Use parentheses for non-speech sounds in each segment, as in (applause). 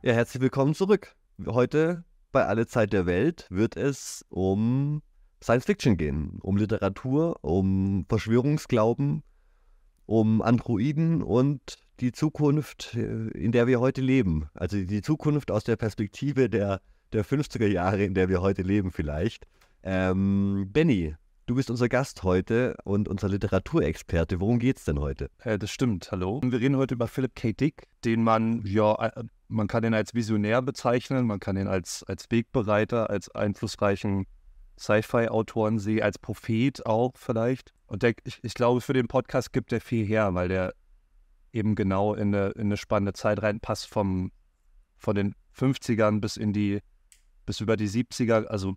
Ja, herzlich willkommen zurück. Heute bei Alle Zeit der Welt wird es um Science Fiction gehen, um Literatur, um Verschwörungsglauben, um Androiden und die Zukunft, äh, in der wir heute leben. Also die Zukunft aus der Perspektive der, der 50er Jahre, in der wir heute leben vielleicht. Ähm, Benny, Du bist unser Gast heute und unser Literaturexperte. Worum geht's denn heute? Äh, das stimmt, hallo. Wir reden heute über Philip K. Dick, den man ja äh, man kann ihn als Visionär bezeichnen, man kann ihn als, als Wegbereiter, als einflussreichen Sci-Fi-Autoren sehen, als Prophet auch vielleicht. Und der, ich, ich, glaube, für den Podcast gibt er viel her, weil der eben genau in eine, in eine spannende Zeit reinpasst, vom, von den 50ern bis in die, bis über die 70er, also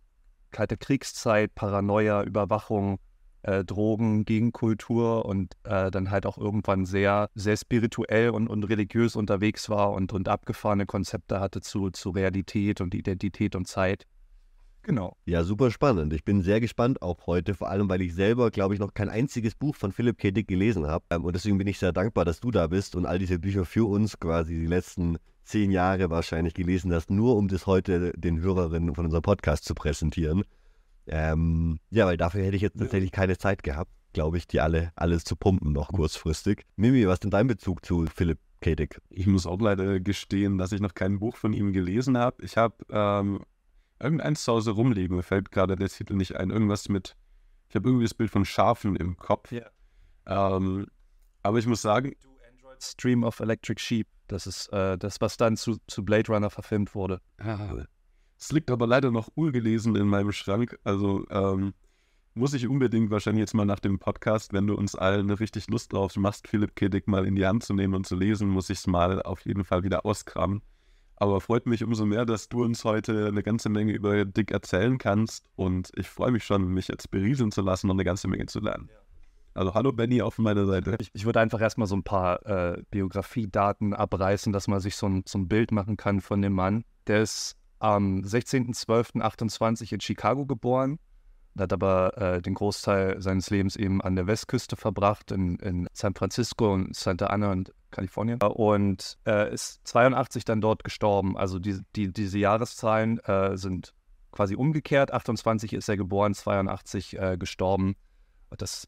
kalte Kriegszeit, Paranoia, Überwachung, äh, Drogen, Gegenkultur und äh, dann halt auch irgendwann sehr, sehr spirituell und, und religiös unterwegs war und, und abgefahrene Konzepte hatte zu, zu Realität und Identität und Zeit. Genau. Ja, super spannend. Ich bin sehr gespannt auch heute, vor allem weil ich selber, glaube ich, noch kein einziges Buch von Philipp K. Dick gelesen habe. Ähm, und deswegen bin ich sehr dankbar, dass du da bist und all diese Bücher für uns quasi die letzten zehn Jahre wahrscheinlich gelesen hast, nur um das heute den Hörerinnen von unserem Podcast zu präsentieren. Ähm, ja, weil dafür hätte ich jetzt tatsächlich keine Zeit gehabt, glaube ich, die alle alles zu pumpen noch kurzfristig. Mimi, was ist denn dein Bezug zu Philipp Kedick? Ich muss auch leider gestehen, dass ich noch kein Buch von ihm gelesen habe. Ich habe ähm, irgendeins zu Hause rumliegen, mir fällt gerade der Titel nicht ein. Irgendwas mit, ich habe irgendwie das Bild von Schafen im Kopf. Yeah. Ähm, aber ich muss sagen. Du Android Stream of Electric Sheep. Das ist äh, das, was dann zu, zu Blade Runner verfilmt wurde. Ah. Es liegt aber leider noch ungelesen in meinem Schrank. Also ähm, muss ich unbedingt wahrscheinlich jetzt mal nach dem Podcast, wenn du uns allen richtig Lust drauf machst, Philipp Kiddick mal in die Hand zu nehmen und zu lesen, muss ich es mal auf jeden Fall wieder auskramen. Aber freut mich umso mehr, dass du uns heute eine ganze Menge über Dick erzählen kannst. Und ich freue mich schon, mich jetzt berieseln zu lassen und eine ganze Menge zu lernen. Also hallo Benny auf meiner Seite. Ich, ich würde einfach erstmal so ein paar äh, Biografiedaten abreißen, dass man sich so ein, so ein Bild machen kann von dem Mann. Der ist am 16.12.28 in Chicago geboren. Er hat aber äh, den Großteil seines Lebens eben an der Westküste verbracht, in, in San Francisco und Santa Ana und Kalifornien. Und äh, ist 82 dann dort gestorben. Also die, die diese Jahreszahlen äh, sind quasi umgekehrt. 28 ist er geboren, 82 äh, gestorben. Das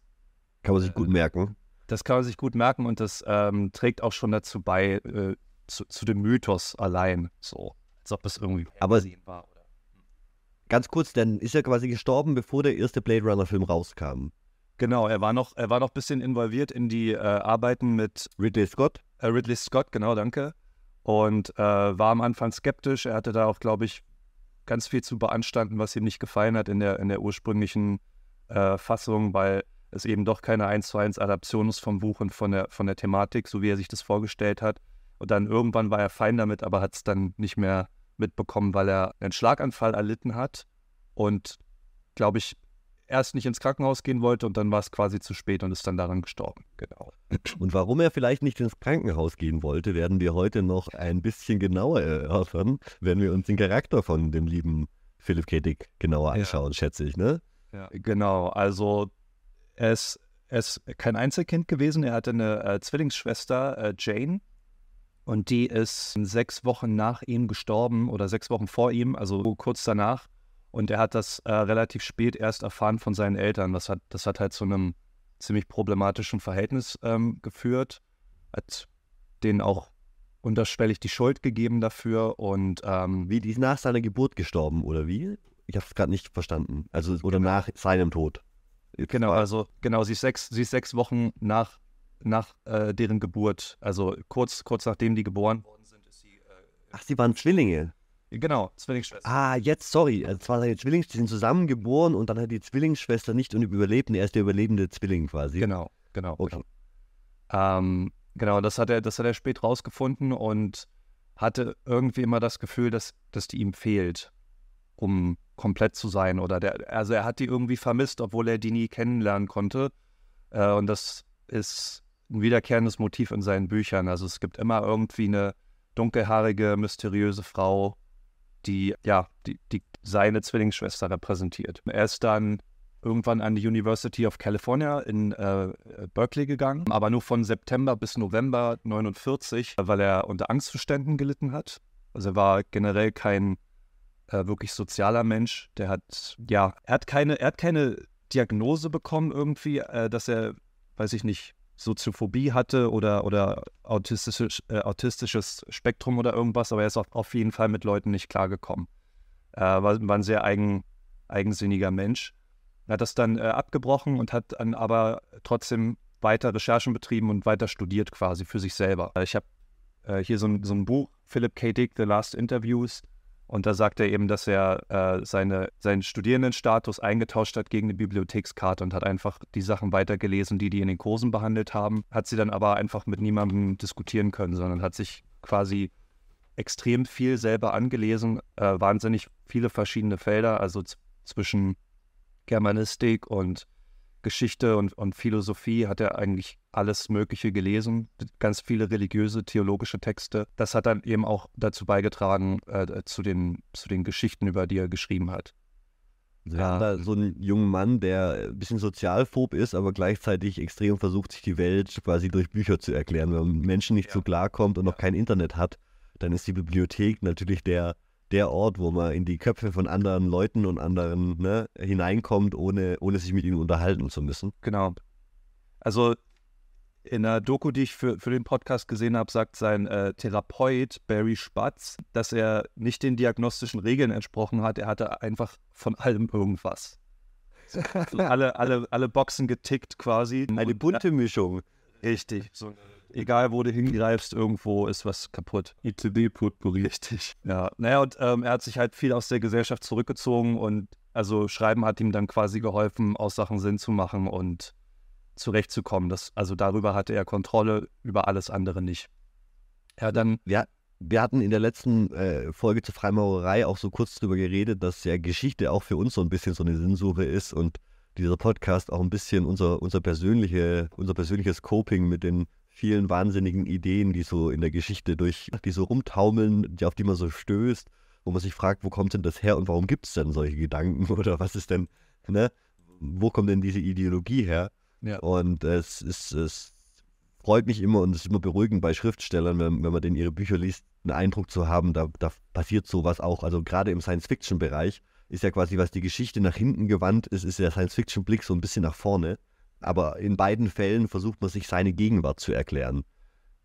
kann man sich gut äh, merken. Das kann man sich gut merken und das ähm, trägt auch schon dazu bei, äh, zu, zu dem Mythos allein so als ob es irgendwie aber war. Oder? Ganz kurz, dann ist er quasi gestorben, bevor der erste Blade Runner-Film rauskam. Genau, er war noch, er war noch ein bisschen involviert in die äh, Arbeiten mit Ridley Scott. Äh, Ridley Scott, genau, danke. Und äh, war am Anfang skeptisch. Er hatte da auch, glaube ich, ganz viel zu beanstanden, was ihm nicht gefallen hat in der, in der ursprünglichen äh, Fassung, weil es eben doch keine 1 zu 1 Adaption ist vom Buch und von der, von der Thematik, so wie er sich das vorgestellt hat. Und dann irgendwann war er fein damit, aber hat es dann nicht mehr mitbekommen, weil er einen Schlaganfall erlitten hat und, glaube ich, erst nicht ins Krankenhaus gehen wollte und dann war es quasi zu spät und ist dann daran gestorben. Genau. Und warum er vielleicht nicht ins Krankenhaus gehen wollte, werden wir heute noch ein bisschen genauer erörtern, wenn wir uns den Charakter von dem lieben Philipp K. genauer anschauen, ja. schätze ich, ne? Ja. Genau, also er ist, ist kein Einzelkind gewesen, er hatte eine äh, Zwillingsschwester, äh, Jane, und die ist sechs Wochen nach ihm gestorben oder sechs Wochen vor ihm, also kurz danach. Und er hat das äh, relativ spät erst erfahren von seinen Eltern. Das hat, das hat halt zu einem ziemlich problematischen Verhältnis ähm, geführt. Hat denen auch unterschwellig die Schuld gegeben dafür. Und ähm, wie, die ist nach seiner Geburt gestorben, oder wie? Ich habe es gerade nicht verstanden. Also, oder genau. nach seinem Tod. Genau, also genau, sie ist sechs, sie ist sechs Wochen nach nach äh, deren Geburt, also kurz, kurz nachdem die geboren sind, äh, Ach, sie waren Zwillinge. Genau, Zwillingsschwester. Ah, jetzt, sorry. Es also waren die Zwillinge, die sind zusammen geboren und dann hat die Zwillingsschwester nicht und überlebt und er ist der überlebende Zwilling quasi. Genau, genau. Okay. Genau, ähm, genau das, hat er, das hat er spät rausgefunden und hatte irgendwie immer das Gefühl, dass, dass die ihm fehlt, um komplett zu sein. Oder der, also er hat die irgendwie vermisst, obwohl er die nie kennenlernen konnte. Äh, und das ist ein wiederkehrendes Motiv in seinen Büchern. Also es gibt immer irgendwie eine dunkelhaarige, mysteriöse Frau, die, ja, die, die seine Zwillingsschwester repräsentiert. Er ist dann irgendwann an die University of California in äh, Berkeley gegangen, aber nur von September bis November 49, weil er unter Angstzuständen gelitten hat. Also er war generell kein äh, wirklich sozialer Mensch. Der hat, ja, er hat keine, er hat keine Diagnose bekommen irgendwie, äh, dass er, weiß ich nicht, Soziophobie hatte oder, oder autistisches, äh, autistisches Spektrum oder irgendwas, aber er ist auf, auf jeden Fall mit Leuten nicht klargekommen. Äh, war, war, ein sehr eigen, eigensinniger Mensch. Er hat das dann äh, abgebrochen und hat dann aber trotzdem weiter Recherchen betrieben und weiter studiert quasi für sich selber. Ich habe äh, hier so ein, so ein Buch, Philip K. Dick, The Last Interviews. Und da sagt er eben, dass er äh, seine, seinen Studierendenstatus eingetauscht hat gegen eine Bibliothekskarte und hat einfach die Sachen weitergelesen, die die in den Kursen behandelt haben. Hat sie dann aber einfach mit niemandem diskutieren können, sondern hat sich quasi extrem viel selber angelesen, äh, wahnsinnig viele verschiedene Felder, also zwischen Germanistik und Geschichte und, und Philosophie hat er eigentlich alles Mögliche gelesen, ganz viele religiöse, theologische Texte. Das hat dann eben auch dazu beigetragen, äh, äh zu, den, zu den Geschichten, über die er geschrieben hat. Also ja, da so einen jungen Mann, der ein bisschen sozialphob ist, aber gleichzeitig extrem versucht, sich die Welt quasi durch Bücher zu erklären. Wenn man Menschen nicht ja. so klarkommt und noch kein Internet hat, dann ist die Bibliothek natürlich der, der Ort, wo man in die Köpfe von anderen Leuten und anderen ne, hineinkommt, ohne, ohne sich mit ihnen unterhalten zu müssen. Genau. Also in einer Doku, die ich für, für den Podcast gesehen habe, sagt sein äh, Therapeut Barry Spatz, dass er nicht den diagnostischen Regeln entsprochen hat. Er hatte einfach von allem irgendwas. Also (laughs) alle, alle, alle Boxen getickt quasi. Eine bunte äh, Mischung. Richtig. So eine egal wo du hingreifst, irgendwo ist was kaputt. ITD-Potpourri. Richtig. Ja, naja, und ähm, er hat sich halt viel aus der Gesellschaft zurückgezogen und also Schreiben hat ihm dann quasi geholfen, aus Sachen Sinn zu machen und zurechtzukommen. Das, also darüber hatte er Kontrolle, über alles andere nicht. Ja, dann. Ja, wir hatten in der letzten äh, Folge zur Freimaurerei auch so kurz drüber geredet, dass ja Geschichte auch für uns so ein bisschen so eine Sinnsuche ist und dieser Podcast auch ein bisschen unser, unser, persönliche, unser persönliches Coping mit den vielen wahnsinnigen Ideen, die so in der Geschichte durch, die so rumtaumeln, die, auf die man so stößt, wo man sich fragt, wo kommt denn das her und warum gibt es denn solche Gedanken (laughs) oder was ist denn, ne, wo kommt denn diese Ideologie her? Ja. Und es ist, es freut mich immer und es ist immer beruhigend bei Schriftstellern, wenn, wenn man denn ihre Bücher liest, einen Eindruck zu haben, da, da passiert sowas auch. Also gerade im Science-Fiction-Bereich ist ja quasi, was die Geschichte nach hinten gewandt ist, ist der Science-Fiction-Blick so ein bisschen nach vorne. Aber in beiden Fällen versucht man sich seine Gegenwart zu erklären.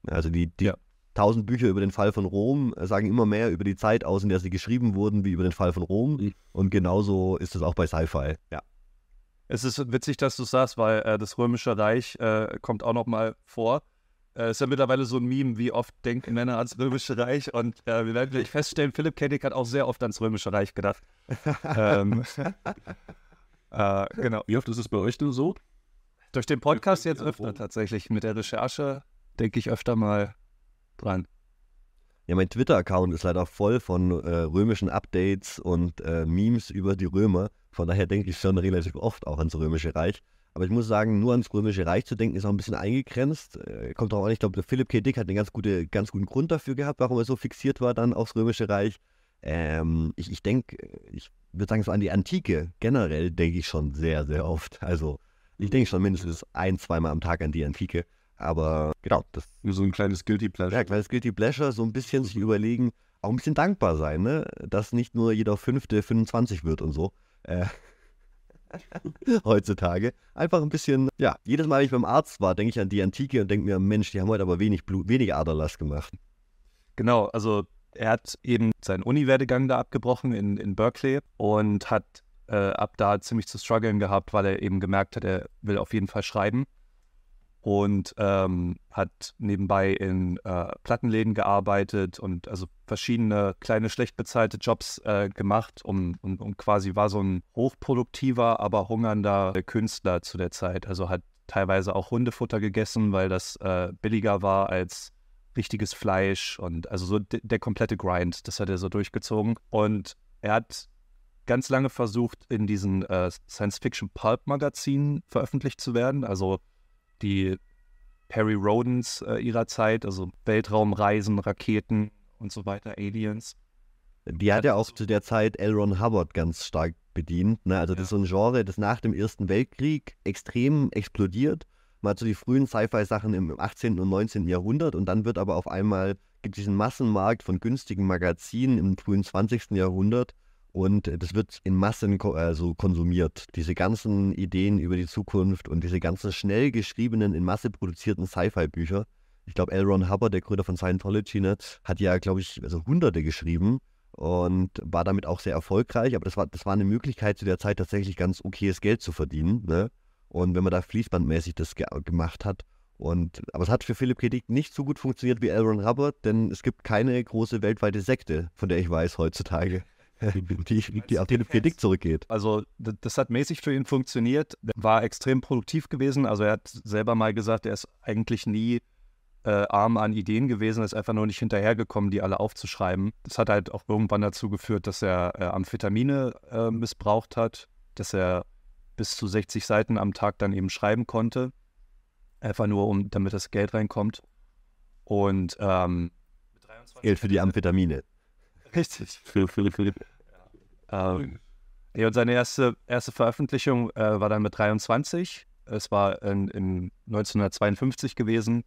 Also die, die ja. tausend Bücher über den Fall von Rom sagen immer mehr über die Zeit aus, in der sie geschrieben wurden, wie über den Fall von Rom. Mhm. Und genauso ist es auch bei Sci-Fi. Ja. Es ist witzig, dass du sagst, weil äh, das Römische Reich äh, kommt auch noch mal vor. Äh, ist ja mittlerweile so ein Meme, wie oft denken Männer ans Römische Reich. Und äh, wir werden gleich feststellen, Philipp Kennig hat auch sehr oft ans Römische Reich gedacht. (laughs) ähm, (laughs) äh, genau. Wie oft ist es bei euch denn so? Durch den Podcast jetzt öfter tatsächlich. Mit der Recherche denke ich öfter mal dran. Ja, mein Twitter-Account ist leider voll von äh, römischen Updates und äh, Memes über die Römer. Von daher denke ich schon relativ oft auch ans Römische Reich. Aber ich muss sagen, nur ans Römische Reich zu denken, ist auch ein bisschen eingegrenzt. Äh, kommt drauf an, ich glaube, Philipp K. Dick hat einen ganz, gute, ganz guten Grund dafür gehabt, warum er so fixiert war dann aufs Römische Reich. Ähm, ich denke, ich, denk, äh, ich würde sagen, so an die Antike generell denke ich schon sehr, sehr oft. Also ich denke schon mindestens ein, zweimal am Tag an die Antike. Aber genau, das. So ein kleines Guilty Pleasure. Ja, kleines Guilty Pleasure, so ein bisschen sich überlegen, auch ein bisschen dankbar sein, ne? Dass nicht nur jeder Fünfte 25 wird und so. Äh, (laughs) heutzutage. Einfach ein bisschen, ja, jedes Mal, wenn ich beim Arzt war, denke ich an die Antike und denke mir, Mensch, die haben heute aber wenig Blut, wenig Aderlass gemacht. Genau, also er hat eben seinen Uni-Werdegang da abgebrochen in, in Berkeley und hat äh, ab da ziemlich zu strugglen gehabt, weil er eben gemerkt hat, er will auf jeden Fall schreiben. Und ähm, hat nebenbei in äh, Plattenläden gearbeitet und also verschiedene kleine, schlecht bezahlte Jobs äh, gemacht und, und, und quasi war so ein hochproduktiver, aber hungernder Künstler zu der Zeit. Also hat teilweise auch Hundefutter gegessen, weil das äh, billiger war als richtiges Fleisch und also so der komplette Grind, das hat er so durchgezogen. Und er hat ganz lange versucht, in diesen äh, Science-Fiction-Pulp-Magazinen veröffentlicht zu werden. Also die Perry Rodens äh, ihrer Zeit, also Weltraumreisen, Raketen und so weiter, Aliens. Die hat ja also auch zu der Zeit L. Ron Hubbard ganz stark bedient. Ne? Also ja. das ist so ein Genre, das nach dem Ersten Weltkrieg extrem explodiert. Mal zu so die frühen Sci-Fi-Sachen im 18. und 19. Jahrhundert und dann wird aber auf einmal gibt es diesen Massenmarkt von günstigen Magazinen im frühen 20. Jahrhundert und äh, das wird in Massen also konsumiert. Diese ganzen Ideen über die Zukunft und diese ganzen schnell geschriebenen, in Masse produzierten Sci-Fi-Bücher. Ich glaube, L. Ron Hubbard, der Gründer von Scientology, ne, hat ja, glaube ich, also Hunderte geschrieben und war damit auch sehr erfolgreich. Aber das war, das war eine Möglichkeit zu der Zeit tatsächlich ganz okayes Geld zu verdienen. Ne? Und wenn man da fließbandmäßig das ge gemacht hat. Und, aber es hat für Philipp K. Dick nicht so gut funktioniert wie L. Ron Hubbard, denn es gibt keine große weltweite Sekte, von der ich weiß heutzutage. (laughs) die, die auf den Predikt zurückgeht. Also das hat mäßig für ihn funktioniert, war extrem produktiv gewesen. Also er hat selber mal gesagt, er ist eigentlich nie äh, arm an Ideen gewesen, ist einfach nur nicht hinterhergekommen, die alle aufzuschreiben. Das hat halt auch irgendwann dazu geführt, dass er äh, Amphetamine äh, missbraucht hat, dass er bis zu 60 Seiten am Tag dann eben schreiben konnte, einfach nur, um, damit das Geld reinkommt. Und ähm, Geld für die Amphetamine. Richtig. (laughs) ähm, ja, und seine erste, erste Veröffentlichung äh, war dann mit 23. Es war in, in 1952 gewesen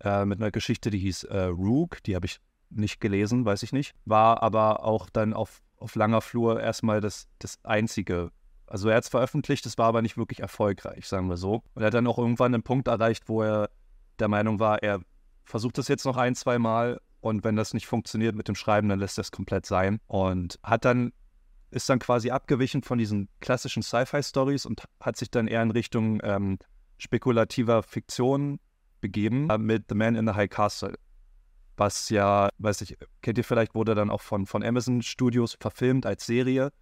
äh, mit einer Geschichte, die hieß äh, Rook. Die habe ich nicht gelesen, weiß ich nicht. War aber auch dann auf, auf langer Flur erstmal das, das einzige also er hat es veröffentlicht, es war aber nicht wirklich erfolgreich, sagen wir so. Und er hat dann auch irgendwann einen Punkt erreicht, wo er der Meinung war, er versucht das jetzt noch ein, zwei Mal und wenn das nicht funktioniert mit dem Schreiben, dann lässt das komplett sein. Und hat dann, ist dann quasi abgewichen von diesen klassischen Sci-Fi-Stories und hat sich dann eher in Richtung ähm, spekulativer Fiktion begeben äh, mit The Man in the High Castle. Was ja, weiß ich, kennt ihr vielleicht, wurde dann auch von, von Amazon Studios verfilmt als Serie.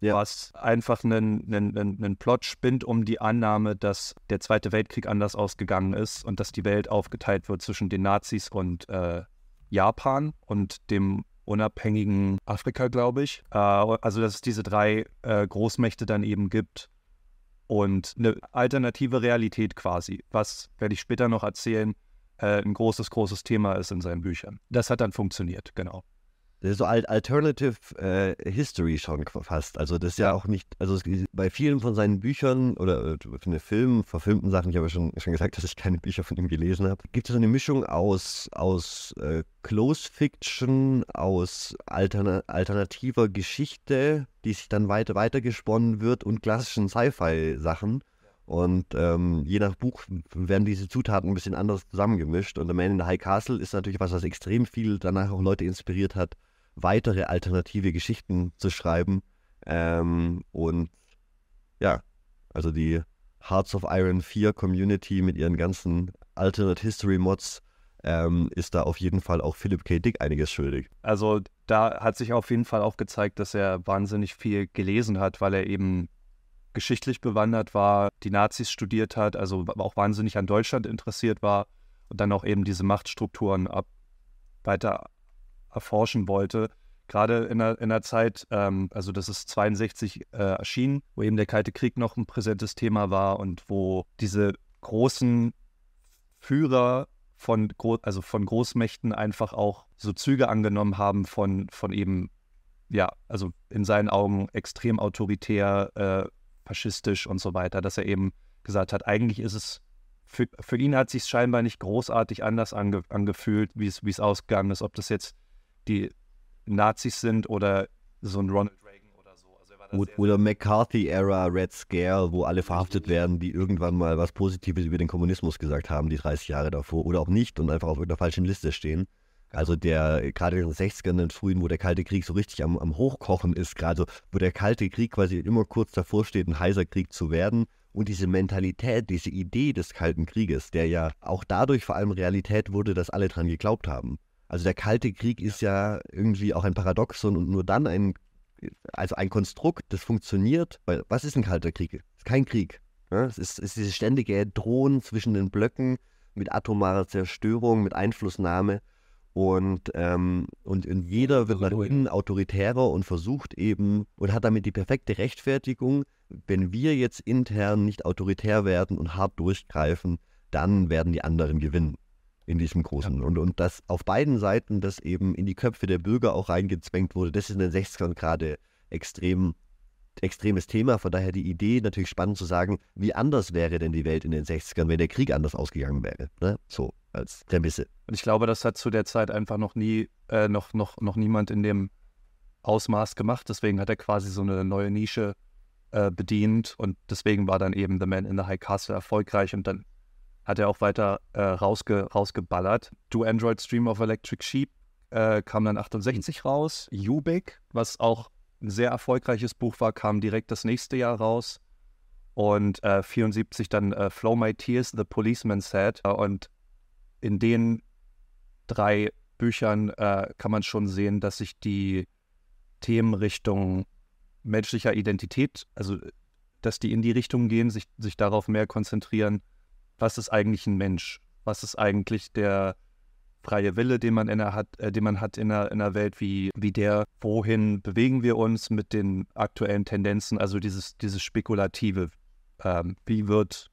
Ja. was einfach einen, einen, einen Plot spinnt um die Annahme, dass der Zweite Weltkrieg anders ausgegangen ist und dass die Welt aufgeteilt wird zwischen den Nazis und äh, Japan und dem unabhängigen Afrika, glaube ich. Äh, also dass es diese drei äh, Großmächte dann eben gibt und eine alternative Realität quasi, was werde ich später noch erzählen, äh, ein großes, großes Thema ist in seinen Büchern. Das hat dann funktioniert, genau. Das ist so Alternative äh, History schon fast. Also das ist ja auch nicht, also bei vielen von seinen Büchern oder äh, von den Filmen, verfilmten Sachen, ich habe ja schon, schon gesagt, dass ich keine Bücher von ihm gelesen habe, gibt es so eine Mischung aus, aus äh, Close Fiction, aus Altern alternativer Geschichte, die sich dann weiter gesponnen wird und klassischen Sci-Fi-Sachen. Und ähm, je nach Buch werden diese Zutaten ein bisschen anders zusammengemischt. Und The Man in the High Castle ist natürlich was, was extrem viel danach auch Leute inspiriert hat, weitere alternative Geschichten zu schreiben. Ähm, und ja, also die Hearts of Iron 4 Community mit ihren ganzen Alternate History Mods ähm, ist da auf jeden Fall auch Philip K. Dick einiges schuldig. Also da hat sich auf jeden Fall auch gezeigt, dass er wahnsinnig viel gelesen hat, weil er eben geschichtlich bewandert war, die Nazis studiert hat, also auch wahnsinnig an Deutschland interessiert war und dann auch eben diese Machtstrukturen ab, weiter erforschen wollte. Gerade in der, in der Zeit, ähm, also das ist 62 äh, erschienen, wo eben der Kalte Krieg noch ein präsentes Thema war und wo diese großen Führer von, also von Großmächten einfach auch so Züge angenommen haben von, von eben, ja, also in seinen Augen extrem autoritär, äh, faschistisch und so weiter, dass er eben gesagt hat, eigentlich ist es, für, für ihn hat sich scheinbar nicht großartig anders ange, angefühlt, wie es ausgegangen ist, ob das jetzt die Nazis sind oder so ein Ronald Reagan oder so. Also oder McCarthy-Era Red Scare, wo alle verhaftet werden, die irgendwann mal was Positives über den Kommunismus gesagt haben, die 30 Jahre davor oder auch nicht und einfach auf irgendeiner falschen Liste stehen. Also der, gerade in den 60ern, den frühen, wo der Kalte Krieg so richtig am, am Hochkochen ist, gerade wo der Kalte Krieg quasi immer kurz davor steht, ein heiser Krieg zu werden. Und diese Mentalität, diese Idee des Kalten Krieges, der ja auch dadurch vor allem Realität wurde, dass alle dran geglaubt haben. Also der Kalte Krieg ist ja irgendwie auch ein Paradoxon und nur dann ein, also ein Konstrukt, das funktioniert, weil was ist ein Kalter Krieg? Es ist kein Krieg. Ja? Ne? Es, ist, es ist dieses ständige Drohen zwischen den Blöcken mit atomarer Zerstörung, mit Einflussnahme. Und, ähm, und, und jeder wird nach innen autoritärer und versucht eben und hat damit die perfekte Rechtfertigung, wenn wir jetzt intern nicht autoritär werden und hart durchgreifen, dann werden die anderen gewinnen in diesem großen. Ja. Und, und dass auf beiden Seiten das eben in die Köpfe der Bürger auch reingezwängt wurde, das ist in den 60ern gerade extrem, extremes Thema. Von daher die Idee natürlich spannend zu sagen, wie anders wäre denn die Welt in den 60ern, wenn der Krieg anders ausgegangen wäre. Ne? So als Prämisse. Und ich glaube, das hat zu der Zeit einfach noch nie, äh, noch, noch, noch niemand in dem Ausmaß gemacht. Deswegen hat er quasi so eine neue Nische äh, bedient und deswegen war dann eben The Man in the High Castle erfolgreich und dann hat er auch weiter äh, rausge rausgeballert. Do Android Stream of Electric Sheep äh, kam dann 68 raus. Ubik, was auch ein sehr erfolgreiches Buch war, kam direkt das nächste Jahr raus. Und äh, 74 dann äh, Flow My Tears, The Policeman Said. Und in den drei Büchern äh, kann man schon sehen, dass sich die Themenrichtung menschlicher Identität, also dass die in die Richtung gehen, sich, sich darauf mehr konzentrieren was ist eigentlich ein Mensch? Was ist eigentlich der freie Wille, den man, in der hat, äh, den man hat in einer, in einer Welt wie, wie der? Wohin bewegen wir uns mit den aktuellen Tendenzen? Also dieses, dieses Spekulative. Ähm, wie wird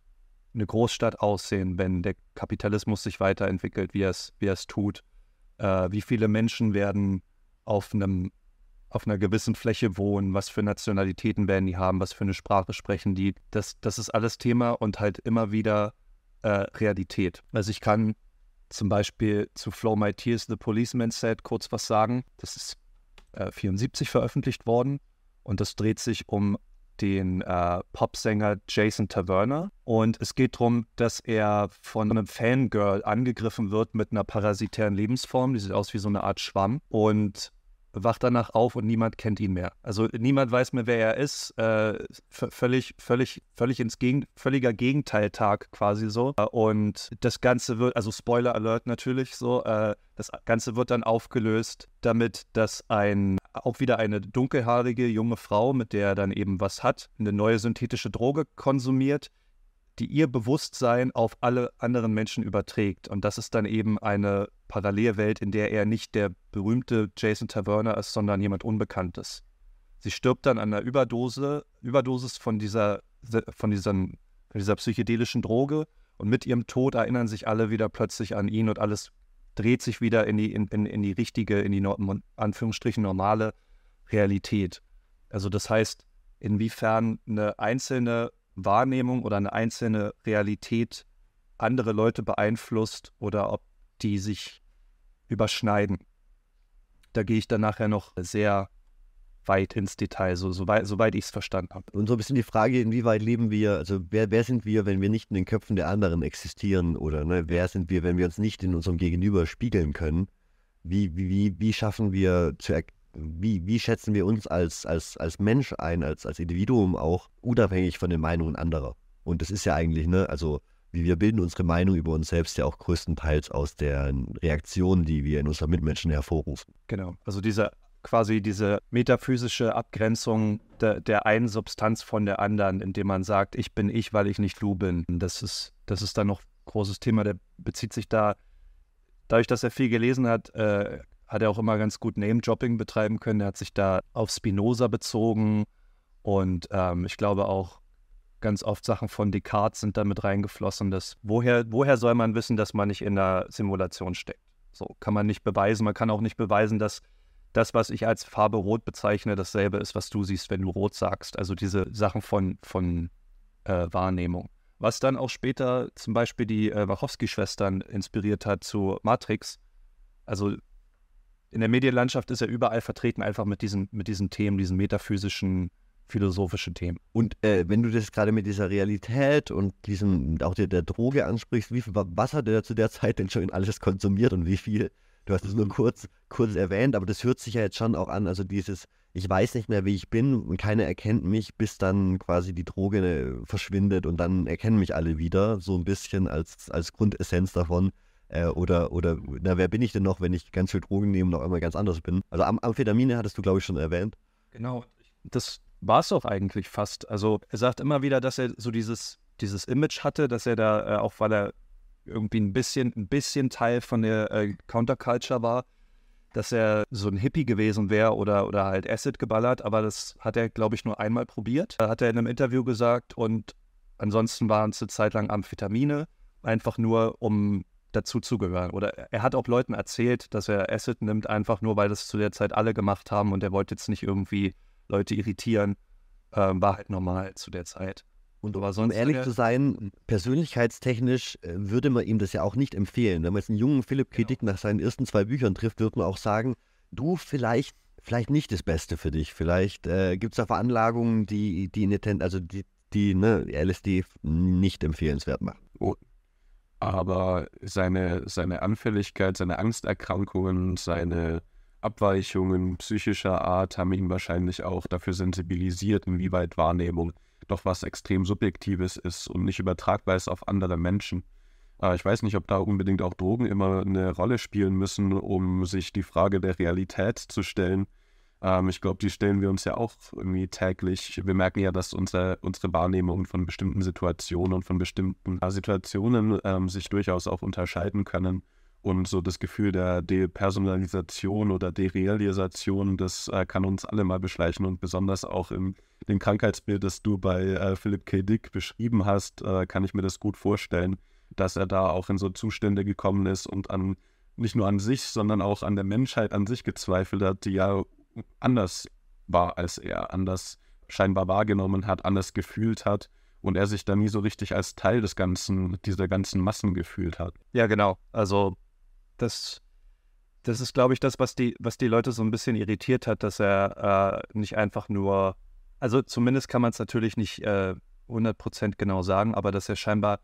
eine Großstadt aussehen, wenn der Kapitalismus sich weiterentwickelt, wie er es wie er's tut? Äh, wie viele Menschen werden auf einem auf einer gewissen Fläche wohnen, was für Nationalitäten werden die haben, was für eine Sprache sprechen die. Das, das ist alles Thema und halt immer wieder äh, Realität. Also ich kann zum Beispiel zu Flow My Tears, The Policeman Set kurz was sagen. Das ist äh, 74 veröffentlicht worden und das dreht sich um den äh, Popsänger Jason Taverner. Und es geht darum, dass er von einem Fangirl angegriffen wird mit einer parasitären Lebensform. Die sieht aus wie so eine Art Schwamm. Und wacht danach auf und niemand kennt ihn mehr. Also niemand weiß mehr, wer er ist. Äh, völlig, völlig, völlig ins Gegen völliger Gegenteiltag quasi so. Äh, und das Ganze wird, also Spoiler Alert natürlich so, äh, das Ganze wird dann aufgelöst, damit dass ein auch wieder eine dunkelhaarige junge Frau, mit der er dann eben was hat, eine neue synthetische Droge konsumiert, die ihr Bewusstsein auf alle anderen Menschen überträgt. Und das ist dann eben eine Parallelwelt, in der er nicht der berühmte Jason Taverner ist, sondern jemand Unbekanntes. Sie stirbt dann an einer Überdose, Überdosis von dieser, von, diesen, von dieser psychedelischen Droge und mit ihrem Tod erinnern sich alle wieder plötzlich an ihn und alles dreht sich wieder in die, in, in, in die richtige, in die Anführungsstrichen normale Realität. Also das heißt, inwiefern eine einzelne Wahrnehmung oder eine einzelne Realität andere Leute beeinflusst oder ob die sich überschneiden. Da gehe ich dann nachher noch sehr weit ins Detail, so, soweit, soweit ich es verstanden habe. Und so ein bisschen die Frage, inwieweit leben wir, also wer, wer sind wir, wenn wir nicht in den Köpfen der anderen existieren oder ne, wer sind wir, wenn wir uns nicht in unserem Gegenüber spiegeln können? Wie, wie, wie, wie schaffen wir zu wie, wie schätzen wir uns als, als, als Mensch ein, als, als Individuum auch, unabhängig von den Meinungen anderer? Und das ist ja eigentlich, ne, also wir bilden unsere Meinung über uns selbst ja auch größtenteils aus den Reaktionen, die wir in unseren Mitmenschen hervorrufen. Genau. Also diese quasi diese metaphysische Abgrenzung der, der einen Substanz von der anderen, indem man sagt, ich bin ich, weil ich nicht du bin. Das ist, das ist dann noch ein großes Thema, der bezieht sich da, dadurch, dass er viel gelesen hat, äh, hat er auch immer ganz gut Name-Dropping betreiben können. Er hat sich da auf Spinoza bezogen und ähm, ich glaube auch ganz oft Sachen von Descartes sind damit reingeflossen. Dass woher, woher soll man wissen, dass man nicht in einer Simulation steckt? So kann man nicht beweisen. Man kann auch nicht beweisen, dass das, was ich als Farbe rot bezeichne, dasselbe ist, was du siehst, wenn du rot sagst. Also diese Sachen von, von äh, Wahrnehmung. Was dann auch später zum Beispiel die äh, Wachowski-Schwestern inspiriert hat zu Matrix. Also in der Medienlandschaft ist er überall vertreten, einfach mit diesen, mit diesen Themen, diesen metaphysischen philosophische Themen. Und äh, wenn du das gerade mit dieser Realität und diesem, auch der, der Droge ansprichst, wie viel, was hat er zu der Zeit denn schon alles konsumiert und wie viel? Du hast es nur mhm. kurz, kurz erwähnt, aber das hört sich ja jetzt schon auch an. Also dieses, ich weiß nicht mehr, wie ich bin und keiner erkennt mich, bis dann quasi die Droge äh, verschwindet und dann erkennen mich alle wieder, so ein bisschen als, als Grundessenz davon. Äh, oder, oder, na, wer bin ich denn noch, wenn ich ganz viel Drogen nehme und noch einmal ganz anders bin? Also Am Amphetamine hattest du, glaube ich, schon erwähnt. Genau. Das war es doch eigentlich fast. Also er sagt immer wieder, dass er so dieses, dieses Image hatte, dass er da, äh, auch weil er irgendwie ein bisschen, ein bisschen Teil von der äh, Counterculture war, dass er so ein Hippie gewesen wäre oder, oder halt Acid geballert, aber das hat er, glaube ich, nur einmal probiert. Da Hat er in einem Interview gesagt und ansonsten waren es eine Zeit lang Amphetamine, einfach nur um dazu zu gehören. Oder er hat auch Leuten erzählt, dass er Acid nimmt, einfach nur, weil das zu der Zeit alle gemacht haben und er wollte jetzt nicht irgendwie Leute irritieren, ähm, war halt normal zu der Zeit. Und aber sonst um ehrlich zu sein, persönlichkeitstechnisch äh, würde man ihm das ja auch nicht empfehlen. Wenn man jetzt einen jungen Philipp Kritik genau. nach seinen ersten zwei Büchern trifft, würde man auch sagen, du vielleicht, vielleicht nicht das Beste für dich. Vielleicht äh, gibt es da Veranlagungen, die, die eine also die, die ne, LSD nicht empfehlenswert machen. Oh. Aber seine, seine Anfälligkeit, seine Angsterkrankungen, seine Abweichungen psychischer Art haben ihn wahrscheinlich auch dafür sensibilisiert, inwieweit Wahrnehmung doch was extrem Subjektives ist und nicht übertragbar ist auf andere Menschen. Äh, ich weiß nicht, ob da unbedingt auch Drogen immer eine Rolle spielen müssen, um sich die Frage der Realität zu stellen. Ähm, ich glaube, die stellen wir uns ja auch irgendwie täglich. Wir merken ja, dass unsere, unsere Wahrnehmung von bestimmten Situationen und von bestimmten äh, Situationen ähm, sich durchaus auch unterscheiden können. Und so das Gefühl der Depersonalisation oder Derealisation, das äh, kann uns alle mal beschleichen und besonders auch in dem Krankheitsbild, das du bei äh, Philipp K. Dick beschrieben hast, äh, kann ich mir das gut vorstellen, dass er da auch in so Zustände gekommen ist und an nicht nur an sich, sondern auch an der Menschheit an sich gezweifelt hat, die ja anders war als er, anders scheinbar wahrgenommen hat, anders gefühlt hat und er sich da nie so richtig als Teil des ganzen, dieser ganzen Massen gefühlt hat. Ja, genau. Also das, das ist, glaube ich, das, was die, was die Leute so ein bisschen irritiert hat, dass er äh, nicht einfach nur, also zumindest kann man es natürlich nicht äh, 100% genau sagen, aber dass er scheinbar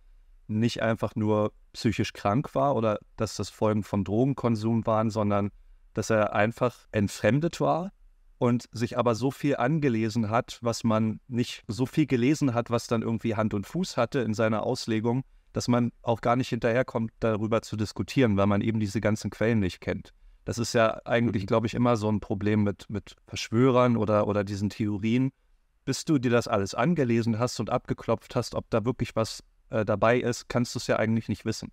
nicht einfach nur psychisch krank war oder dass das Folgen vom Drogenkonsum waren, sondern dass er einfach entfremdet war und sich aber so viel angelesen hat, was man nicht so viel gelesen hat, was dann irgendwie Hand und Fuß hatte in seiner Auslegung, dass man auch gar nicht hinterherkommt, darüber zu diskutieren, weil man eben diese ganzen Quellen nicht kennt. Das ist ja eigentlich, mhm. glaube ich, immer so ein Problem mit, mit Verschwörern oder, oder diesen Theorien. Bis du dir das alles angelesen hast und abgeklopft hast, ob da wirklich was äh, dabei ist, kannst du es ja eigentlich nicht wissen.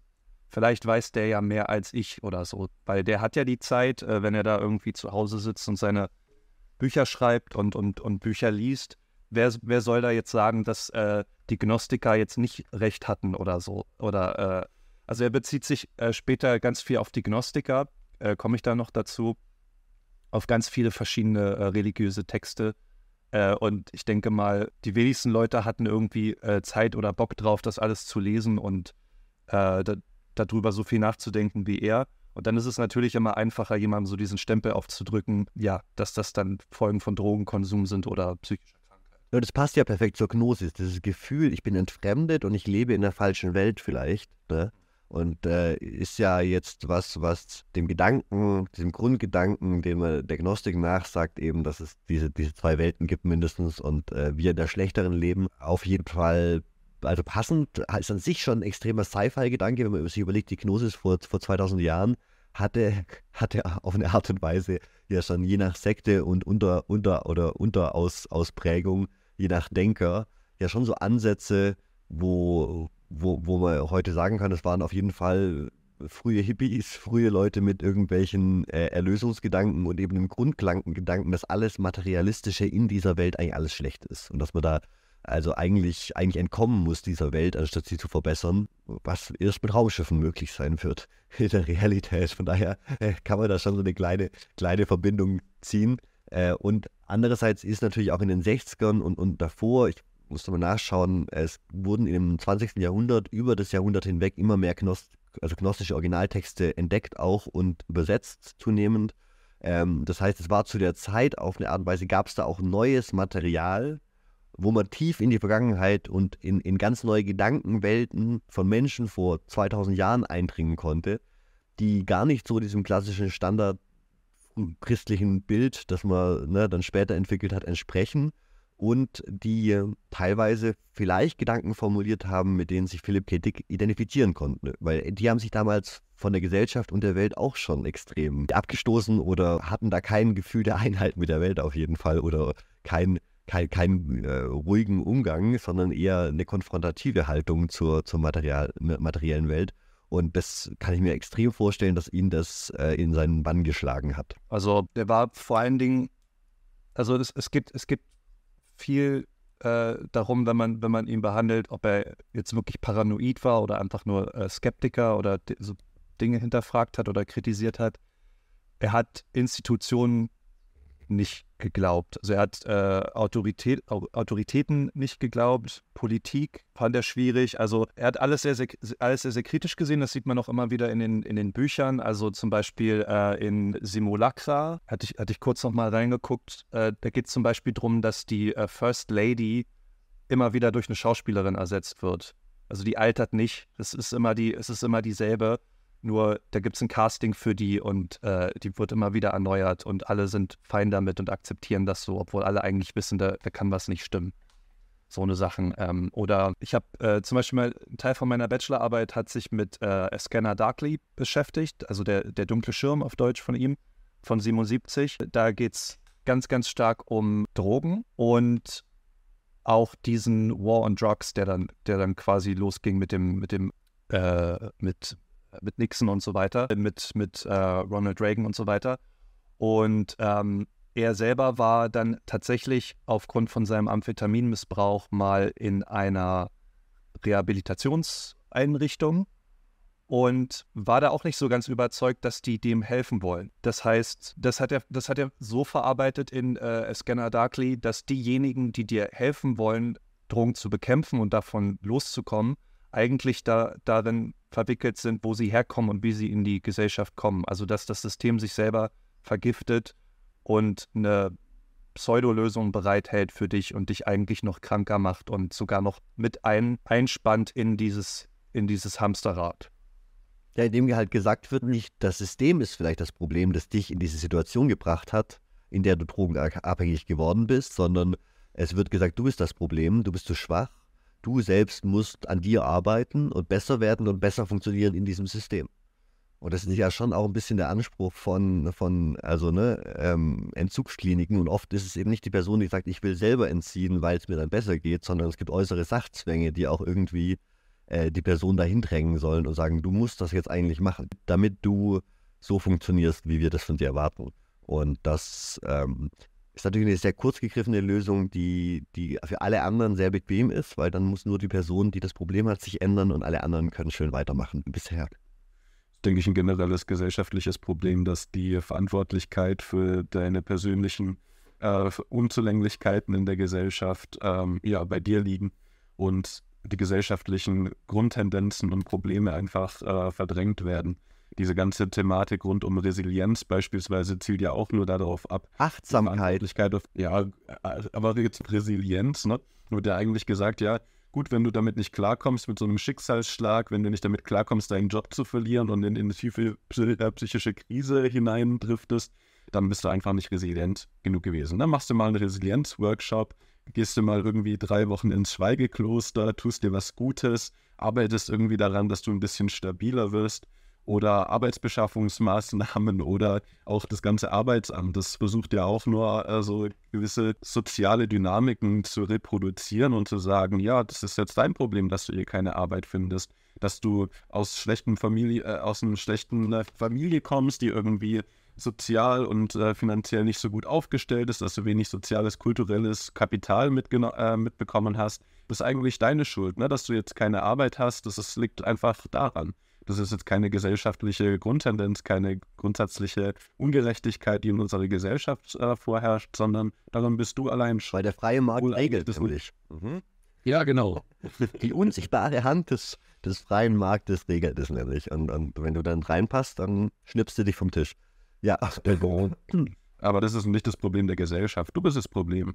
Vielleicht weiß der ja mehr als ich oder so, weil der hat ja die Zeit, äh, wenn er da irgendwie zu Hause sitzt und seine Bücher schreibt und, und, und Bücher liest, wer, wer soll da jetzt sagen, dass äh, die Gnostiker jetzt nicht recht hatten oder so? Oder äh, also er bezieht sich äh, später ganz viel auf die Gnostiker, äh, komme ich da noch dazu, auf ganz viele verschiedene äh, religiöse Texte. Äh, und ich denke mal, die wenigsten Leute hatten irgendwie Zeit oder Bock drauf, das alles zu lesen und da, darüber so viel nachzudenken wie er. Und dann ist es natürlich immer einfacher, jemandem so diesen Stempel aufzudrücken, ja, dass das dann Folgen von Drogenkonsum sind oder psychisch. Ja, das passt ja perfekt zur Gnosis, dieses Gefühl, ich bin entfremdet und ich lebe in der falschen Welt vielleicht. Ne? Und äh, ist ja jetzt was, was dem Gedanken, diesem Grundgedanken, dem man der Gnostik nachsagt, eben, dass es diese, diese zwei Welten gibt mindestens und äh, wir in der schlechteren leben, auf jeden Fall, also passend, ist an sich schon ein extremer Sci-Fi-Gedanke, wenn man sich überlegt, die Gnosis vor, vor 2000 Jahren hatte, hatte auf eine Art und Weise ja schon je nach Sekte und unter, unter oder Unterausprägung aus, je nach Denker, ja schon so Ansätze, wo, wo, wo man heute sagen kann, das waren auf jeden Fall frühe Hippies, frühe Leute mit irgendwelchen äh, Erlösungsgedanken und eben einem Grundklankengedanken, dass alles Materialistische in dieser Welt eigentlich alles schlecht ist und dass man da also eigentlich, eigentlich entkommen muss dieser Welt, anstatt sie zu verbessern, was erst mit Raumschiffen möglich sein wird (laughs) in der Realität. Von daher äh, kann man da schon so eine kleine, kleine Verbindung ziehen. Äh, und andererseits ist natürlich auch in den 60ern und, und davor, ich musste mal nachschauen, es wurden im 20. Jahrhundert über das Jahrhundert hinweg immer mehr Knost, also gnostische Originaltexte entdeckt auch und übersetzt zunehmend. Ähm, das heißt, es war zu der Zeit auf eine Art und Weise, gab es da auch neues Material, wo man tief in die Vergangenheit und in, in ganz neue Gedankenwelten von Menschen vor 2000 Jahren eindringen konnte, die gar nicht so diesem klassischen Standard christlichen Bild, das man ne, dann später entwickelt hat, entsprechen und die teilweise vielleicht Gedanken formuliert haben, mit denen sich Philipp Ketik identifizieren konnte. Weil die haben sich damals von der Gesellschaft und der Welt auch schon extrem abgestoßen oder hatten da kein Gefühl der Einheit mit der Welt auf jeden Fall oder kein, kein, kein äh, ruhigen Umgang, sondern eher eine konfrontative Haltung zur, zur Material, materiellen Welt. Und das kann ich mir extrem vorstellen, dass ihn das äh, in seinen Bann geschlagen hat. Also der war vor allen Dingen, also es, es gibt, es gibt viel äh, darum, wenn man, wenn man ihn behandelt, ob er jetzt wirklich paranoid war oder einfach nur äh, Skeptiker oder so Dinge hinterfragt hat oder kritisiert hat. Er hat Institutionen nicht geglaubt. Also er hat äh, Autorität, Autoritäten nicht geglaubt, Politik fand er schwierig. Also er hat alles sehr, sehr, alles sehr, sehr kritisch gesehen. Das sieht man auch immer wieder in den, in den Büchern. Also zum Beispiel äh, in Simulacra, hatte ich, hatte ich kurz noch mal reingeguckt, äh, da geht es zum Beispiel darum, dass die äh, First Lady immer wieder durch eine Schauspielerin ersetzt wird. Also die altert nicht. Es ist immer die, es ist immer dieselbe. Nur da gibt es ein Casting für die und äh, die wird immer wieder erneuert und alle sind fein damit und akzeptieren das so, obwohl alle eigentlich wissen, da, da kann was nicht stimmen. So eine Sachen. Ähm, oder ich habe äh, zum Beispiel mal, ein Teil von meiner Bachelorarbeit hat sich mit äh, Scanner Darkly beschäftigt, also der, der dunkle Schirm auf Deutsch von ihm, von 77. Da geht es ganz, ganz stark um Drogen und auch diesen War on Drugs, der dann, der dann quasi losging mit dem, mit dem, äh, mit mit Nixon und so weiter, mit, mit äh, Ronald Reagan und so weiter. Und ähm, er selber war dann tatsächlich aufgrund von seinem Amphetaminmissbrauch mal in einer Rehabilitationseinrichtung und war da auch nicht so ganz überzeugt, dass die dem helfen wollen. Das heißt, das hat er, das hat er so verarbeitet in äh, Scanner Darkly, dass diejenigen, die dir helfen wollen, Drogen zu bekämpfen und davon loszukommen, eigentlich da, darin verwickelt sind, wo sie herkommen und wie sie in die Gesellschaft kommen. Also dass das System sich selber vergiftet und eine Pseudolösung bereithält für dich und dich eigentlich noch kranker macht und sogar noch mit ein, einspannt in dieses, in dieses Hamsterrad. Ja, indem halt gesagt wird, nicht das System ist vielleicht das Problem, das dich in diese Situation gebracht hat, in der du drogenabhängig geworden bist, sondern es wird gesagt, du bist das Problem, du bist zu schwach Du selbst musst an dir arbeiten und besser werden und besser funktionieren in diesem System. Und das ist ja schon auch ein bisschen der Anspruch von, von also ne, ähm, Entzugskliniken. Und oft ist es eben nicht die Person, die sagt, ich will selber entziehen, weil es mir dann besser geht, sondern es gibt äußere Sachzwänge, die auch irgendwie äh, die Person dahin drängen sollen und sagen, du musst das jetzt eigentlich machen, damit du so funktionierst, wie wir das von dir erwarten. Und das ähm, ist natürlich eine sehr kurz gegriffene Lösung, die, die für alle anderen sehr bequem ist, weil dann muss nur die Person, die das Problem hat, sich ändern und alle anderen können schön weitermachen bisher. Das denke ich, ein generelles gesellschaftliches Problem, dass die Verantwortlichkeit für deine persönlichen äh, Unzulänglichkeiten in der Gesellschaft ähm, ja, bei dir liegen und die gesellschaftlichen Grundtendenzen und Probleme einfach äh, verdrängt werden diese ganze Thematik rund um Resilienz beispielsweise zielt ja auch nur darauf ab. Achtsamkeit. Auf, ja, äh, aber jetzt Resilienz, ne? Wird ja eigentlich gesagt, ja, gut, wenn du damit nicht klarkommst mit so einem Schicksalsschlag, wenn du nicht damit klarkommst, deinen Job zu verlieren und in, in eine tiefe äh, psychische Krise hineindriftest, dann bist du einfach nicht resilient genug gewesen. Dann ne? machst du mal einen Resilienz-Workshop, gehst du mal irgendwie drei Wochen ins Schweigekloster, tust dir was Gutes, arbeitest irgendwie daran, dass du ein bisschen stabiler wirst oder Arbeitsbeschaffungsmaßnahmen oder auch das ganze Arbeitsamt. Das versucht ja auch nur äh, so also gewisse soziale Dynamiken zu reproduzieren und zu sagen, ja, das ist jetzt dein Problem, dass du hier keine Arbeit findest, dass du aus schlechten Familie, äh, aus einer schlechten äh, Familie kommst, die irgendwie sozial und äh, finanziell nicht so gut aufgestellt ist, dass du wenig soziales, kulturelles Kapital äh, mitbekommen hast. Das ist eigentlich deine Schuld, ne? dass du jetzt keine Arbeit hast. Das, das liegt einfach daran. Das ist jetzt keine gesellschaftliche Grundtendenz, keine grundsätzliche Ungerechtigkeit, die in unserer Gesellschaft äh, vorherrscht, sondern darum bist du allein schuld. Weil der freie Markt regelt das nämlich. Mhm. Ja, genau. Die unsichtbare Hand des, des freien Marktes regelt es nämlich. Und, und, wenn du dann reinpasst, dann schnippst du dich vom Tisch. Ja. Aber das ist nicht das Problem der Gesellschaft. Du bist das Problem.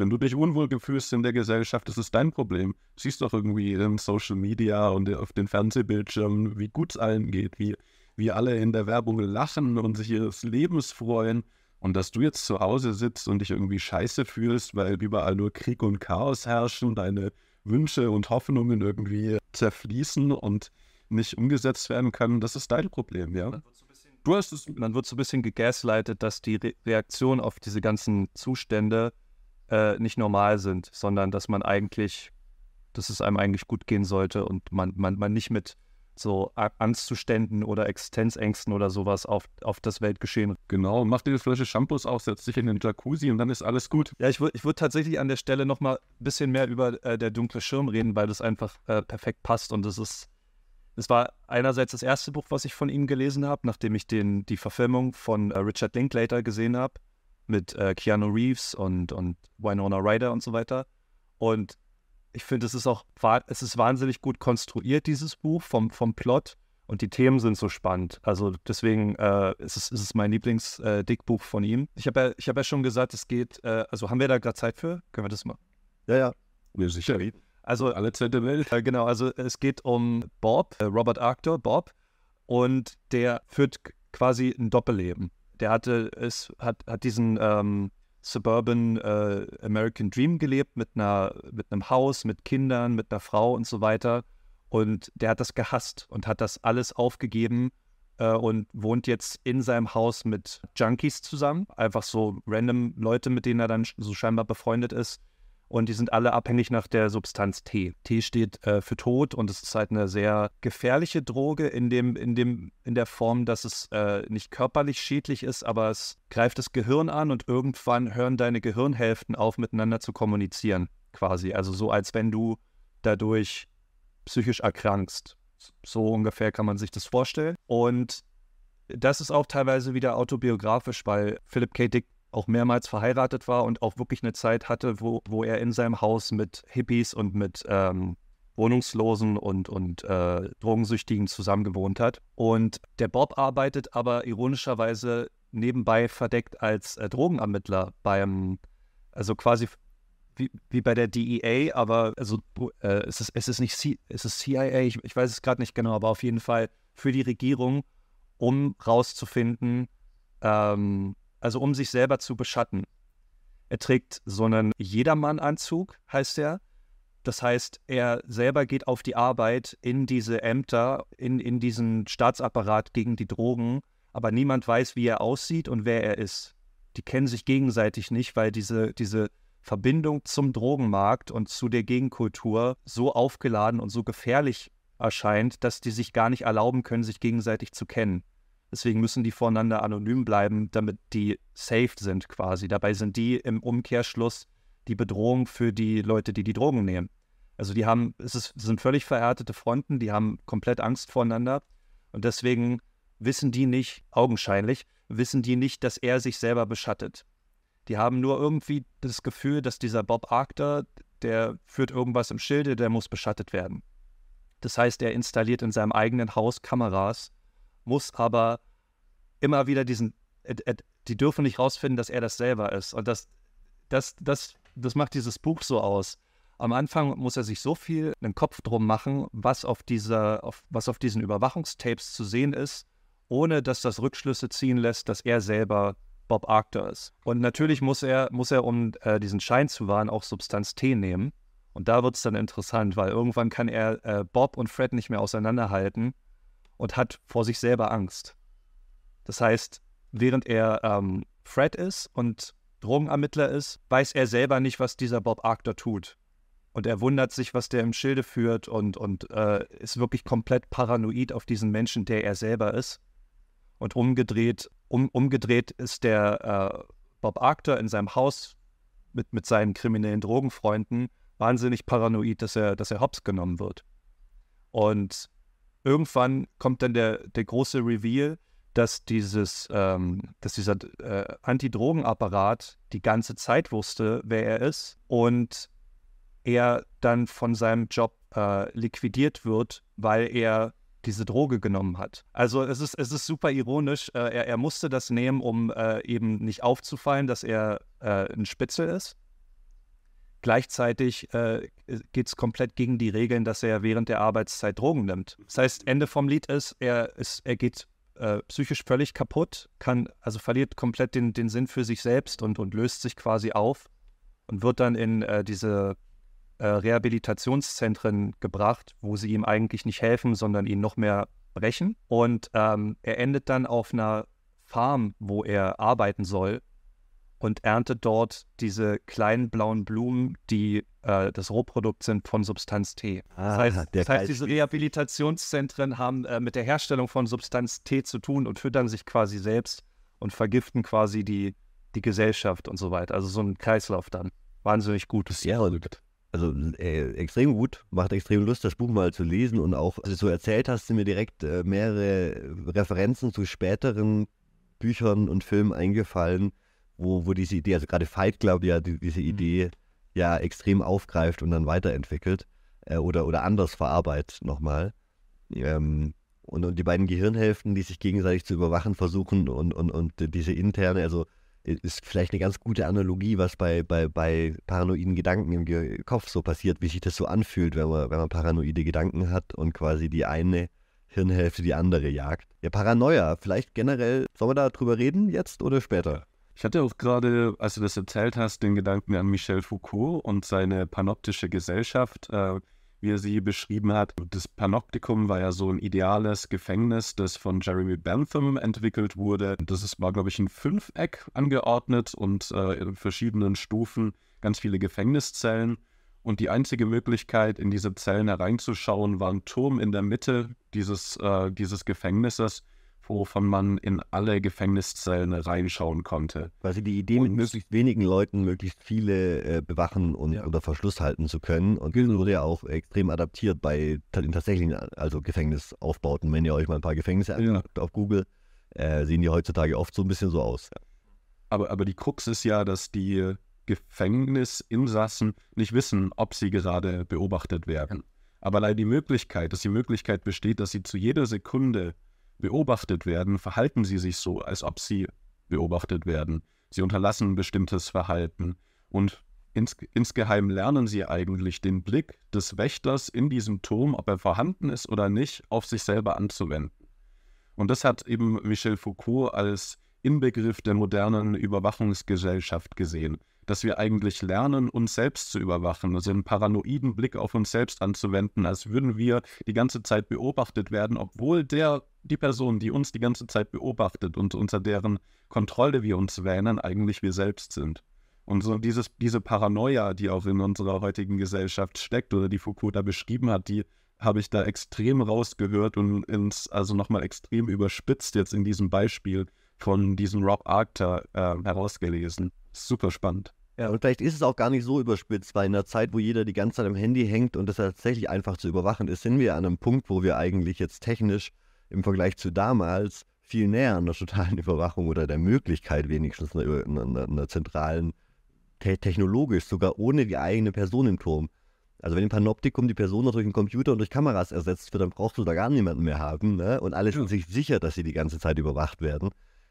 Wenn du dich unwohl gefühlst in der Gesellschaft, das ist dein Problem. siehst doch irgendwie in Social Media und auf den Fernsehbildschirmen, wie gut es allen geht, wie, wie alle in der Werbung lachen und sich ihres Lebens freuen. Und dass du jetzt zu Hause sitzt und dich irgendwie scheiße fühlst, weil überall nur Krieg und Chaos herrschen und deine Wünsche und Hoffnungen irgendwie zerfließen und nicht umgesetzt werden können, das ist dein Problem, ja? Du hast es. Man wird so ein bisschen gegaslightet, dass die Re Reaktion auf diese ganzen Zustände äh, nicht normal sind, sondern dass man eigentlich, dass es einem eigentlich gut gehen sollte und man, man, man nicht mit so Angstzuständen oder Existenzängsten oder sowas auf, auf das Weltgeschehen. Genau, mach dir eine Flasche Shampoos auf, setz dich in den Jacuzzi und dann ist alles gut. Ja, ich würde ich würd tatsächlich an der Stelle nochmal ein bisschen mehr über äh, der dunkle Schirm reden, weil das einfach äh, perfekt passt und es ist, es war einerseits das erste Buch, was ich von ihm gelesen habe, nachdem ich den, die Verfilmung von äh, Richard Linklater gesehen habe mit äh, Keanu Reeves und, und Winona Ryder und so weiter. Und ich finde, es ist auch es ist wahnsinnig gut konstruiert, dieses Buch vom, vom Plot. Und die Themen sind so spannend. Also deswegen äh, ist, es, ist es mein Lieblingsdickbuch äh, von ihm. Ich habe ja, hab ja schon gesagt, es geht, äh, also haben wir da gerade Zeit für? Können wir das mal? Ja, ja. Nee, sicher. Also alle Zeit der Welt. Äh, genau, also es geht um Bob, äh, Robert Arctor, Bob. Und der führt quasi ein Doppelleben der hatte, ist, hat, hat diesen ähm, Suburban äh, American Dream gelebt mit einer, mit einem Haus, mit Kindern, mit einer Frau und so weiter. Und der hat das gehasst und hat das alles aufgegeben äh, und wohnt jetzt in seinem Haus mit Junkies zusammen. Einfach so random Leute, mit denen er dann so scheinbar befreundet ist und die sind alle abhängig nach der Substanz T. T steht äh, für Tod und es ist halt eine sehr gefährliche Droge in, dem, in, dem, in der Form, dass es äh, nicht körperlich schädlich ist, aber es greift das Gehirn an und irgendwann hören deine Gehirnhälften auf, miteinander zu kommunizieren, quasi. Also so, als wenn du dadurch psychisch erkrankst. So ungefähr kann man sich das vorstellen. Und das ist auch teilweise wieder autobiografisch, weil Philip K. Dick auch mehrmals verheiratet war und auch wirklich eine Zeit hatte, wo, wo er in seinem Haus mit Hippies und mit ähm, Wohnungslosen und, und äh, Drogensüchtigen zusammengewohnt hat. Und der Bob arbeitet aber ironischerweise nebenbei verdeckt als äh, Drogenermittler beim, also quasi wie, wie bei der DEA, aber also äh, es, ist, es ist nicht C, es ist CIA, ich, ich weiß es gerade nicht genau, aber auf jeden Fall für die Regierung, um rauszufinden, ähm, also um sich selber zu beschatten. Er trägt so einen Jedermann-Anzug, heißt er. Das heißt, er selber geht auf die Arbeit in diese Ämter, in, in diesen Staatsapparat gegen die Drogen, aber niemand weiß, wie er aussieht und wer er ist. Die kennen sich gegenseitig nicht, weil diese, diese Verbindung zum Drogenmarkt und zu der Gegenkultur so aufgeladen und so gefährlich erscheint, dass die sich gar nicht erlauben können, sich gegenseitig zu kennen. Deswegen müssen die voneinander anonym bleiben, damit die safe sind quasi. Dabei sind die im Umkehrschluss die Bedrohung für die Leute, die die Drogen nehmen. Also die haben, es ist, sind völlig verhärtete Fronten, die haben komplett Angst voreinander. und deswegen wissen die nicht, augenscheinlich, wissen die nicht, dass er sich selber beschattet. Die haben nur irgendwie das Gefühl, dass dieser Bob Arcter, der führt irgendwas im Schilde, der muss beschattet werden. Das heißt, er installiert in seinem eigenen Haus Kameras, muss aber immer wieder diesen, äh, äh, die dürfen nicht rausfinden, dass er das selber ist. Und das, das, das, das macht dieses Buch so aus. Am Anfang muss er sich so viel einen Kopf drum machen, was auf, dieser, auf, was auf diesen Überwachungstapes zu sehen ist, ohne dass das Rückschlüsse ziehen lässt, dass er selber Bob Arctor ist. Und natürlich muss er, muss er um äh, diesen Schein zu wahren, auch Substanz T nehmen. Und da wird es dann interessant, weil irgendwann kann er äh, Bob und Fred nicht mehr auseinanderhalten und hat vor sich selber Angst. Das heißt, während er ähm, Fred ist und Drogenermittler ist, weiß er selber nicht, was dieser Bob Arctor tut. Und er wundert sich, was der im Schilde führt und, und äh, ist wirklich komplett paranoid auf diesen Menschen, der er selber ist. Und umgedreht, um, umgedreht ist der äh, Bob Arctor in seinem Haus mit, mit seinen kriminellen Drogenfreunden wahnsinnig paranoid, dass er, dass er hops genommen wird. Und irgendwann kommt dann der, der große Reveal, dass dieses, ähm, dass dieser äh, Anti-Drogen-Apparat die ganze Zeit wusste, wer er ist und er dann von seinem Job äh, liquidiert wird, weil er diese Droge genommen hat. Also es ist, es ist super ironisch. Äh, er, er musste das nehmen, um äh, eben nicht aufzufallen, dass er äh, ein Spitzel ist. Gleichzeitig äh, äh geht es komplett gegen die Regeln, dass er während der Arbeitszeit Drogen nimmt. Das heißt, Ende vom Lied ist, er, ist, er geht äh, psychisch völlig kaputt, kann, also verliert komplett den, den Sinn für sich selbst und, und löst sich quasi auf und wird dann in äh, diese äh, Rehabilitationszentren gebracht, wo sie ihm eigentlich nicht helfen, sondern ihn noch mehr brechen. Und ähm, er endet dann auf einer Farm, wo er arbeiten soll und erntet dort diese kleinen blauen Blumen, die äh, das Rohprodukt sind von Substanz T. Ah, das heißt, das heißt diese Rehabilitationszentren haben äh, mit der Herstellung von Substanz T zu tun und füttern sich quasi selbst und vergiften quasi die, die Gesellschaft und so weiter. Also so ein Kreislauf dann. Wahnsinnig gut. Ja, gut. Also äh, extrem gut, macht extrem Lust, das Buch mal zu lesen und auch, als du so erzählt hast, sind mir direkt äh, mehrere Referenzen zu späteren Büchern und Filmen eingefallen, wo, wo diese Idee, also gerade Fight Club ja die, diese mhm. Idee ja extrem aufgreift und dann weiterentwickelt äh, oder, oder anders verarbeitet nochmal. Ähm, und, und die beiden Gehirnhälften, die sich gegenseitig zu überwachen versuchen und, und, und diese interne, also ist vielleicht eine ganz gute Analogie, was bei, bei, bei paranoiden Gedanken im Ge Kopf so passiert, wie sich das so anfühlt, wenn man, wenn man paranoide Gedanken hat und quasi die eine Hirnhälfte die andere jagt. Ja, Paranoia, vielleicht generell, sollen wir drüber reden jetzt oder später? Ich hatte auch gerade, als du das erzählt hast, den Gedanken an Michel Foucault und seine panoptische Gesellschaft, äh, wie er sie beschrieben hat. Das Panoptikum war ja so ein ideales Gefängnis, das von Jeremy Bentham entwickelt wurde. Das ist, war, glaube ich, ein Fünfeck angeordnet und äh, in verschiedenen Stufen ganz viele Gefängniszellen. Und die einzige Möglichkeit, in diese Zellen hereinzuschauen, war ein Turm in der Mitte dieses, äh, dieses Gefängnisses, wovon man in alle Gefängniszellen reinschauen konnte. Quasi also die Idee, und mit möglichst wenigen Leuten möglichst viele äh, bewachen und ja. unter Verschluss halten zu können. Und das wurde ja auch extrem adaptiert bei den tatsächlichen also Gefängnisaufbauten. Wenn ihr euch mal ein paar Gefängnisse anguckt auf Google, äh, sehen die heutzutage oft so ein bisschen so aus. Aber, aber die Krux ist ja, dass die Gefängnisinsassen nicht wissen, ob sie gerade beobachtet werden. Aber leider die Möglichkeit, dass die Möglichkeit besteht, dass sie zu jeder Sekunde beobachtet werden, verhalten sie sich so, als ob sie beobachtet werden. Sie unterlassen bestimmtes Verhalten und ins, insgeheim lernen sie eigentlich den Blick des Wächters in diesem Turm, ob er vorhanden ist oder nicht, auf sich selber anzuwenden. Und das hat eben Michel Foucault als Inbegriff der modernen Überwachungsgesellschaft gesehen, dass wir eigentlich lernen, uns selbst zu überwachen, also einen paranoiden Blick auf uns selbst anzuwenden, als würden wir die ganze Zeit beobachtet werden, obwohl der die Person, die uns die ganze Zeit beobachtet und unter deren Kontrolle wir uns wähnen, eigentlich wir selbst sind. Und so dieses, diese Paranoia, die auch in unserer heutigen Gesellschaft steckt oder die Foucault da beschrieben hat, die habe ich da extrem rausgehört und ins, also nochmal extrem überspitzt jetzt in diesem Beispiel von diesem Rob Arcter äh, herausgelesen. Super spannend. Ja, und vielleicht ist es auch gar nicht so überspitzt, weil in der Zeit, wo jeder die ganze Zeit am Handy hängt und das tatsächlich einfach zu überwachen ist, sind wir an einem Punkt, wo wir eigentlich jetzt technisch im Vergleich zu damals viel näher an der totalen (laughs) Überwachung oder der Möglichkeit wenigstens einer, einer, einer zentralen, te technologisch sogar ohne die eigene Person im Turm. Also wenn im Panoptikum die Person noch durch einen Computer und durch Kameras ersetzt wird, dann brauchst du da gar niemanden mehr haben ne? und alle sind sich sicher, dass sie die ganze Zeit überwacht werden.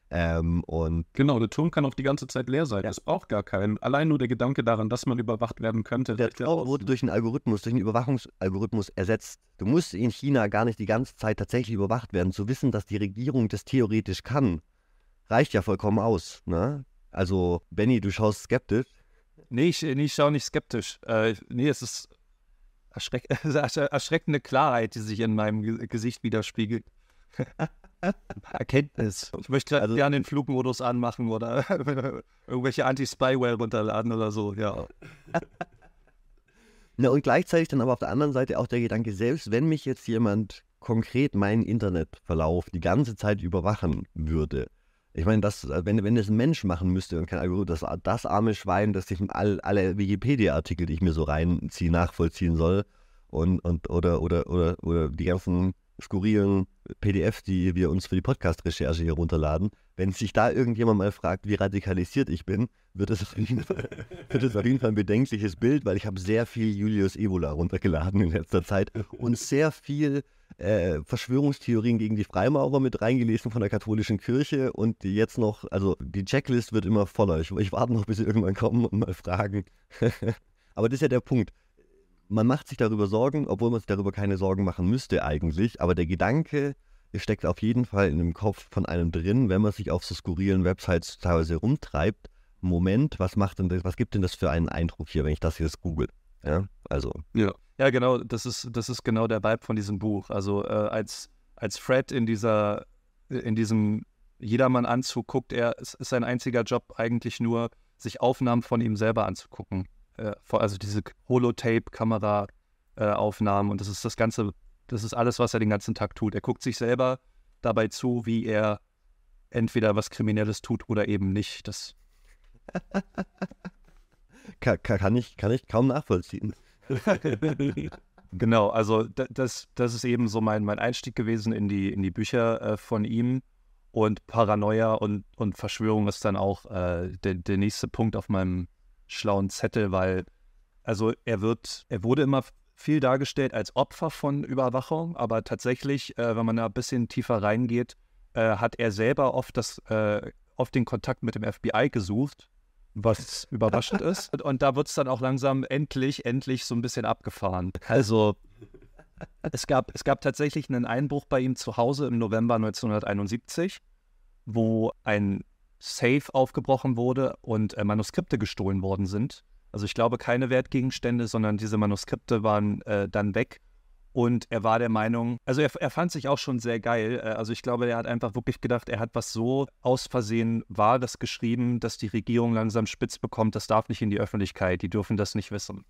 Ähm, und genau, der Turm kann auch die ganze Zeit leer sein. Ja. Das braucht gar keinen. Allein nur der Gedanke daran, dass man überwacht werden könnte. Der Turm wurde ne? durch einen Algorithmus, durch einen Überwachungsalgorithmus ersetzt. Du musst in China gar nicht die ganze Zeit tatsächlich überwacht werden. Zu wissen, dass die Regierung das theoretisch kann, reicht ja vollkommen aus. Ne? Also, Benny, du schaust skeptisch. Nee, ich, ich schaue nicht skeptisch. Äh, nee, es ist erschreck (laughs) erschreckende Klarheit, die sich in meinem Gesicht widerspiegelt. (laughs) Erkenntnis. (laughs) Ich möchte gerade also, den Flugmodus anmachen oder (laughs) irgendwelche Anti-Spyware runterladen oder so, ja. (laughs) Na, und gleichzeitig dann aber auf der anderen Seite auch der Gedanke, selbst wenn mich jetzt jemand konkret meinen Internetverlauf die ganze Zeit überwachen würde, ich meine, das, äh, wenn, wenn das ein Mensch machen müsste und kein Algorithmus, das, das arme Schwein, das sich all, alle Wikipedia-Artikel, die ich mir so reinziehe, nachvollziehen soll und, und oder, oder, oder, oder die ganzen skurrilen PDF, die wir uns für die Podcast-Recherche hier runterladen. Wenn sich da irgendjemand mal fragt, wie radikalisiert ich bin, wird es auf, (laughs) auf jeden Fall, ein bedenkliches Bild, weil ich habe sehr viel Julius Evola runtergeladen in letzter Zeit und sehr viel äh, Verschwörungstheorien gegen die Freimaurer mit reingelesen von der katholischen Kirche und jetzt noch, also die Checklist wird immer voller. Ich, ich warte noch, bis sie irgendwann kommen und mal fragen. (laughs) Aber das ist ja der Punkt man macht sich darüber Sorgen, obwohl man sich darüber keine Sorgen machen müsste eigentlich, aber der Gedanke steckt auf jeden Fall in dem Kopf von einem drin, wenn man sich auf so skurrilen Websites teilweise rumtreibt. Moment, was macht denn das, was gibt denn das für einen Eindruck hier, wenn ich das jetzt google? Ja, also. Ja, ja genau, das ist, das ist genau der Vibe von diesem Buch. Also äh, als, als Fred in dieser, in diesem Jedermann-Anzug guckt, er, es ist sein einziger Job eigentlich nur, sich Aufnahmen von ihm selber anzugucken äh, also diese Holotape-Kamera-Aufnahmen äh, und das ist das Ganze, das ist alles, was er den ganzen Tag tut. Er guckt sich selber dabei zu, wie er entweder was Kriminelles tut oder eben nicht. Das (laughs) kann, ich, kann ich kaum nachvollziehen. (laughs) genau, also das, das ist eben so mein, mein Einstieg gewesen in die, in die Bücher äh, von ihm. Und Paranoia und, und Verschwörung ist dann auch äh, der, der nächste Punkt auf meinem schlauen Zettel, weil also er wird, er wurde immer viel dargestellt als Opfer von Überwachung, aber tatsächlich, äh, wenn man da ein bisschen tiefer reingeht, äh, hat er selber oft das, äh, oft den Kontakt mit dem FBI gesucht, was (laughs) überraschend ist. Und, und da wird es dann auch langsam endlich, endlich so ein bisschen abgefahren. Also es gab, es gab tatsächlich einen Einbruch bei ihm zu Hause im November 1971, wo ein Safe aufgebrochen wurde und äh, Manuskripte gestohlen worden sind. Also ich glaube keine Wertgegenstände, sondern diese Manuskripte waren äh, dann weg. Und er war der Meinung, also er, er fand sich auch schon sehr geil. Äh, also ich glaube, er hat einfach wirklich gedacht, er hat was so aus Versehen Wahres geschrieben, dass die Regierung langsam spitz bekommt, das darf nicht in die Öffentlichkeit, die dürfen das nicht wissen.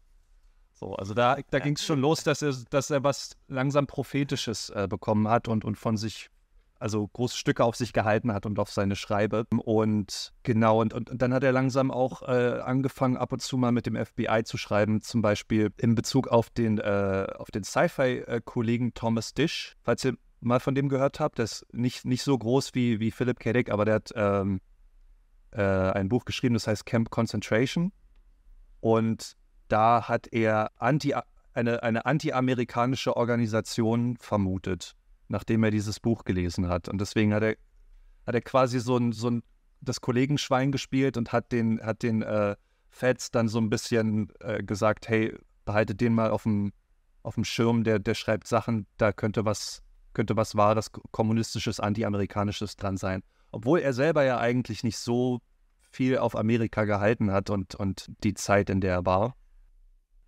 So, also da, da ging es schon los, dass er, dass er was langsam Prophetisches äh, bekommen hat und, und von sich also große Stücke auf sich gehalten hat und auf seine Schreibe. Und genau, und, und dann hat er langsam auch äh, angefangen, ab und zu mal mit dem FBI zu schreiben, zum Beispiel in Bezug auf den, äh, den Sci-Fi-Kollegen Thomas Dish, falls ihr mal von dem gehört habt. Der ist nicht, nicht so groß wie, wie Philip K. Dick, aber der hat ähm, äh, ein Buch geschrieben, das heißt Camp Concentration. Und da hat er anti, eine, eine anti-amerikanische Organisation vermutet nachdem er dieses Buch gelesen hat. Und deswegen hat er, hat er quasi so ein, so ein das Kollegenschwein gespielt und hat den, hat den äh, Feds dann so ein bisschen äh, gesagt, hey, behaltet den mal auf dem, auf dem Schirm, der, der schreibt Sachen, da könnte was, könnte was Wahres, Kommunistisches, Antiamerikanisches dran sein. Obwohl er selber ja eigentlich nicht so viel auf Amerika gehalten hat und, und die Zeit, in der er war.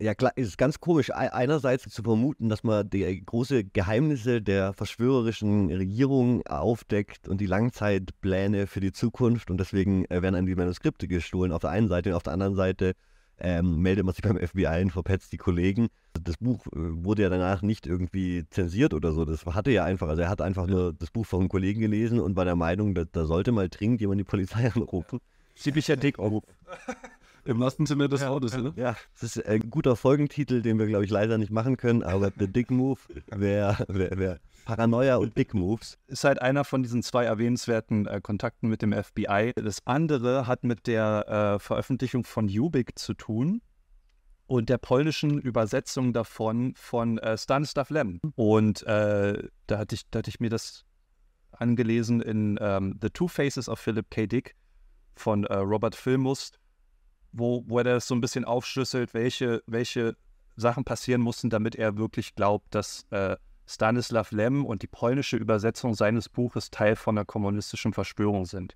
Ja, klar, ist ganz komisch, einerseits zu vermuten, dass man die äh, große Geheimnisse der verschwörerischen Regierung aufdeckt und die Langzeitpläne für die Zukunft und deswegen äh, werden einem die Manuskripte gestohlen auf der einen Seite und auf der anderen Seite ähm, meldet man sich beim FBI und verpetzt die Kollegen. Also das Buch äh, wurde ja danach nicht irgendwie zensiert oder so, das hatte ja einfach, also er hat einfach nur das Buch von einem Kollegen gelesen und war der Meinung, da, da sollte mal dringend jemand die Polizei (laughs) anrufen. Ziemlicher Dick. Im wahrsten Sinne des ja, Wortes, ne? Ja, das ist ein guter Folgentitel, den wir, glaube ich, leider nicht machen können, aber The Dick Move wäre wär, wär Paranoia und Dick Moves. Ist halt einer von diesen zwei erwähnenswerten äh, Kontakten mit dem FBI. Das andere hat mit der äh, Veröffentlichung von Jubik zu tun und der polnischen Übersetzung davon von äh, Stanislav Lem. Und äh, da, hatte ich, da hatte ich mir das angelesen in ähm, The Two Faces of Philip K. Dick von äh, Robert Filmus wo, wo er das so ein bisschen aufschlüsselt, welche, welche Sachen passieren mussten, damit er wirklich glaubt, dass äh, Stanislav Lem und die polnische Übersetzung seines Buches Teil von einer kommunistischen Verschwörung sind.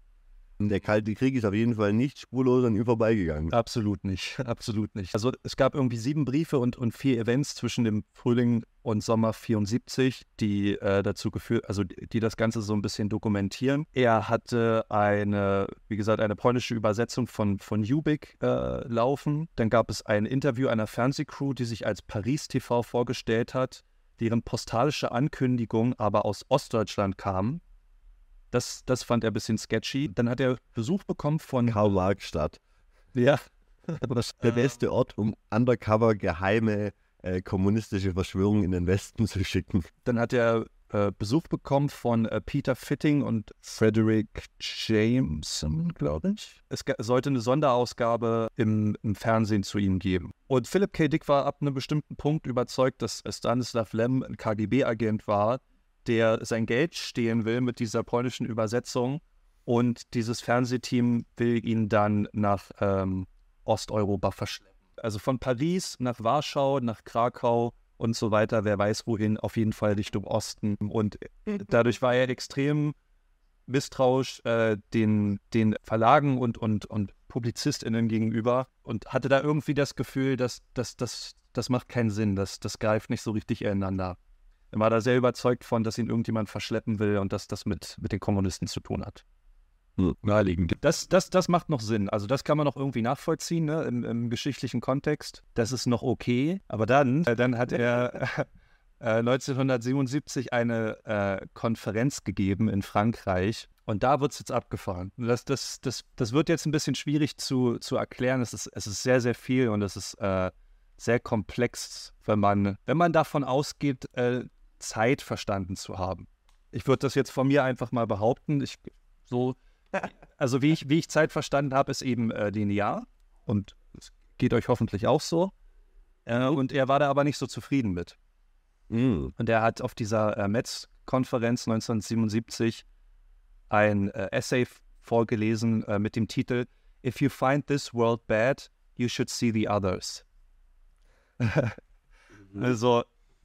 Der Kalte Krieg ist auf jeden Fall nicht spurlos an ihm vorbeigegangen. Absolut nicht, (laughs) absolut nicht. Also es gab irgendwie sieben Briefe und, und vier Events zwischen dem Frühling und Sommer 74, die äh, dazu geführt, also die, die das Ganze so ein bisschen dokumentieren. Er hatte eine, wie gesagt, eine polnische Übersetzung von, von Jubik äh, laufen. Dann gab es ein Interview einer Fernsehcrew, die sich als Paris TV vorgestellt hat, deren postalische Ankündigung aber aus Ostdeutschland kam das, das fand er ein bisschen sketchy. Dann hat er Besuch bekommen von. karl marx Ja. Das der ähm. beste Ort, um undercover geheime äh, kommunistische Verschwörungen in den Westen zu schicken. Dann hat er äh, Besuch bekommen von äh, Peter Fitting und Frederick Jameson, glaube ich. Es sollte eine Sonderausgabe im, im, Fernsehen zu ihm geben. Und Philip K. Dick war ab einem bestimmten Punkt überzeugt, dass Stanislav Lem ein KGB-Agent war, der sein Geld stehlen will mit dieser polnischen Übersetzung. Und dieses Fernsehteam will ihn dann nach ähm, Osteuropa verschleppen. Also von Paris nach Warschau, nach Krakau und so weiter, wer weiß wohin, auf jeden Fall Richtung Osten. Und mhm. dadurch war er extrem misstrauisch äh, den, den Verlagen und, und, und PublizistInnen gegenüber und hatte da irgendwie das Gefühl, dass das, das, das macht keinen Sinn, das, das greift nicht so richtig ineinander. Er war da sehr überzeugt von, dass ihn irgendjemand verschleppen will und dass das mit, mit den Kommunisten zu tun hat. Hm. Naheliegend. Das, das, das macht noch Sinn. Also das kann man noch irgendwie nachvollziehen ne? Im, Im, geschichtlichen Kontext. Das ist noch okay. Aber dann, äh, dann hat er (laughs) äh, 1977 eine äh, Konferenz gegeben in Frankreich. Und da wird es jetzt abgefahren. Das, das, das, das wird jetzt ein bisschen schwierig zu, zu erklären. Es ist, es ist sehr, sehr viel und es ist äh, sehr komplex, wenn man, wenn man davon ausgeht, äh, Zeit verstanden zu haben. Ich würde das jetzt von mir einfach mal behaupten. Ich, so, also wie ich, wie ich Zeit verstanden habe, ist eben äh, linear und es geht euch hoffentlich auch so. Äh, und er war da aber nicht so zufrieden mit. Mm. Und er hat auf dieser äh, Metz-Konferenz 1977 ein äh, Essay vorgelesen äh, mit dem Titel If you find this world bad, you should see the others. (laughs) Mhm. also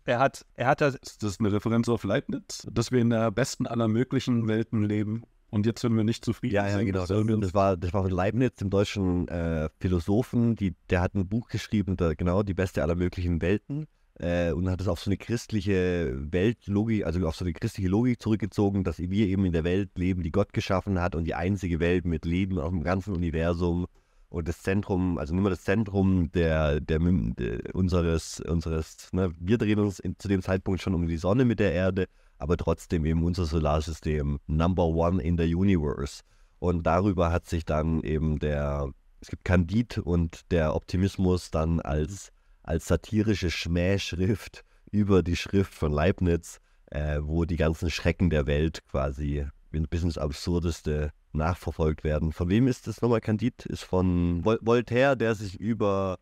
er hat, er hat das. Ist das eine Referenz auf Leibniz? Dass wir in der besten aller möglichen Welten leben und jetzt sind wir nicht zufrieden. Ja, ja, genau. Das, das, war, das war von Leibniz, dem deutschen äh, Philosophen. Die, der hat ein Buch geschrieben, da, genau, die beste aller möglichen Welten. Äh, und hat es auf so eine christliche Weltlogik, also auf so eine christliche Logik zurückgezogen, dass wir eben in der Welt leben, die Gott geschaffen hat und die einzige Welt mit Leben auf dem ganzen Universum und das Zentrum, also nicht mehr das Zentrum der, der, der unseres, unseres ne, wir drehen uns in, zu dem Zeitpunkt schon um die Sonne mit der Erde, aber trotzdem eben unser Solarsystem Number One in the Universe. Und darüber hat sich dann eben der, es gibt Candid und der Optimismus dann als, als satirische Schmähschrift über die Schrift von Leibniz, äh, wo die ganzen Schrecken der Welt quasi bis ins Absurdeste nachverfolgt werden. Von wem ist das nochmal? Candid ist von Voltaire, der sich über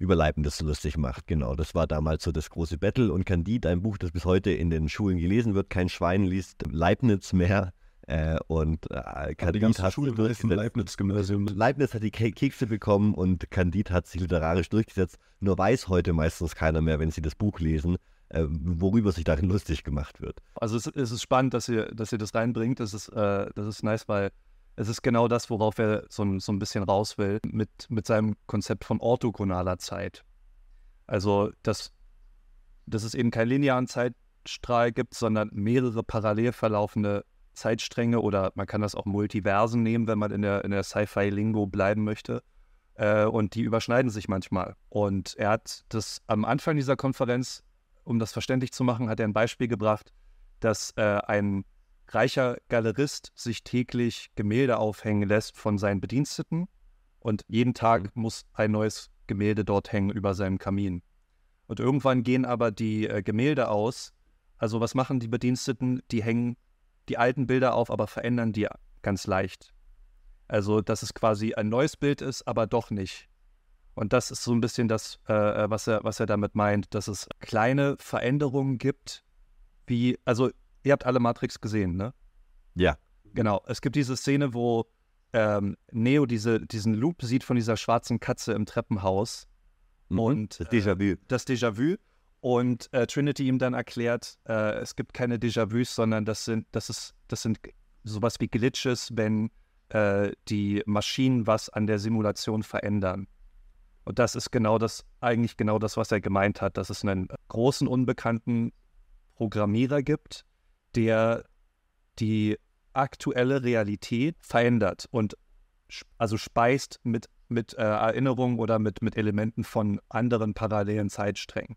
Leibniz lustig macht. Genau, das war damals so das große Battle. Und Candid, ein Buch, das bis heute in den Schulen gelesen wird, kein Schwein liest Leibniz mehr. Äh, und äh, Candid hat Leibniz-Gymnasium. Leibniz hat die Kekse bekommen und Candid hat sich literarisch durchgesetzt. Nur weiß heute meistens keiner mehr, wenn sie das Buch lesen, äh, worüber sich darin lustig gemacht wird. Also es, es, ist spannend, dass ihr, dass ihr das reinbringt. Das ist, äh, das ist nice, weil es ist genau das, worauf er so, so ein bisschen raus will mit, mit seinem Konzept von orthogonaler Zeit. Also, dass, dass es eben keinen linearen Zeitstrahl gibt, sondern mehrere parallel verlaufende Zeitstränge oder man kann das auch Multiversen nehmen, wenn man in der, in der Sci-Fi-Lingo bleiben möchte. Äh, und die überschneiden sich manchmal. Und er hat das am Anfang dieser Konferenz, um das verständlich zu machen, hat er ein Beispiel gebracht, dass äh, ein reicher Galerist sich täglich Gemälde aufhängen lässt von seinen Bediensteten und jeden Tag mhm. muss ein neues Gemälde dort hängen über seinem Kamin. Und irgendwann gehen aber die äh, Gemälde aus. Also was machen die Bediensteten? Die hängen die alten Bilder auf, aber verändern die ganz leicht. Also dass es quasi ein neues Bild ist, aber doch nicht. Und das ist so ein bisschen das, äh, äh was, er, was er damit meint, dass es kleine Veränderungen gibt, wie, also ihr habt alle Matrix gesehen, ne? Ja. Genau. Es gibt diese Szene, wo ähm, Neo diese, diesen Loop sieht von dieser schwarzen Katze im Treppenhaus. Mhm. Und das Déjà-vu. Äh, das Déjà-vu. Und äh, Trinity ihm dann erklärt, äh, es gibt keine Déjà-vus, sondern das sind, das ist, das sind sowas wie Glitches, wenn äh, die Maschinen was an der Simulation verändern. Und das ist genau das, eigentlich genau das, was er gemeint hat, dass es einen großen unbekannten Programmierer gibt, der die aktuelle Realität verändert und also speist mit, mit äh, Erinnerungen oder mit, mit Elementen von anderen parallelen Zeitsträngen.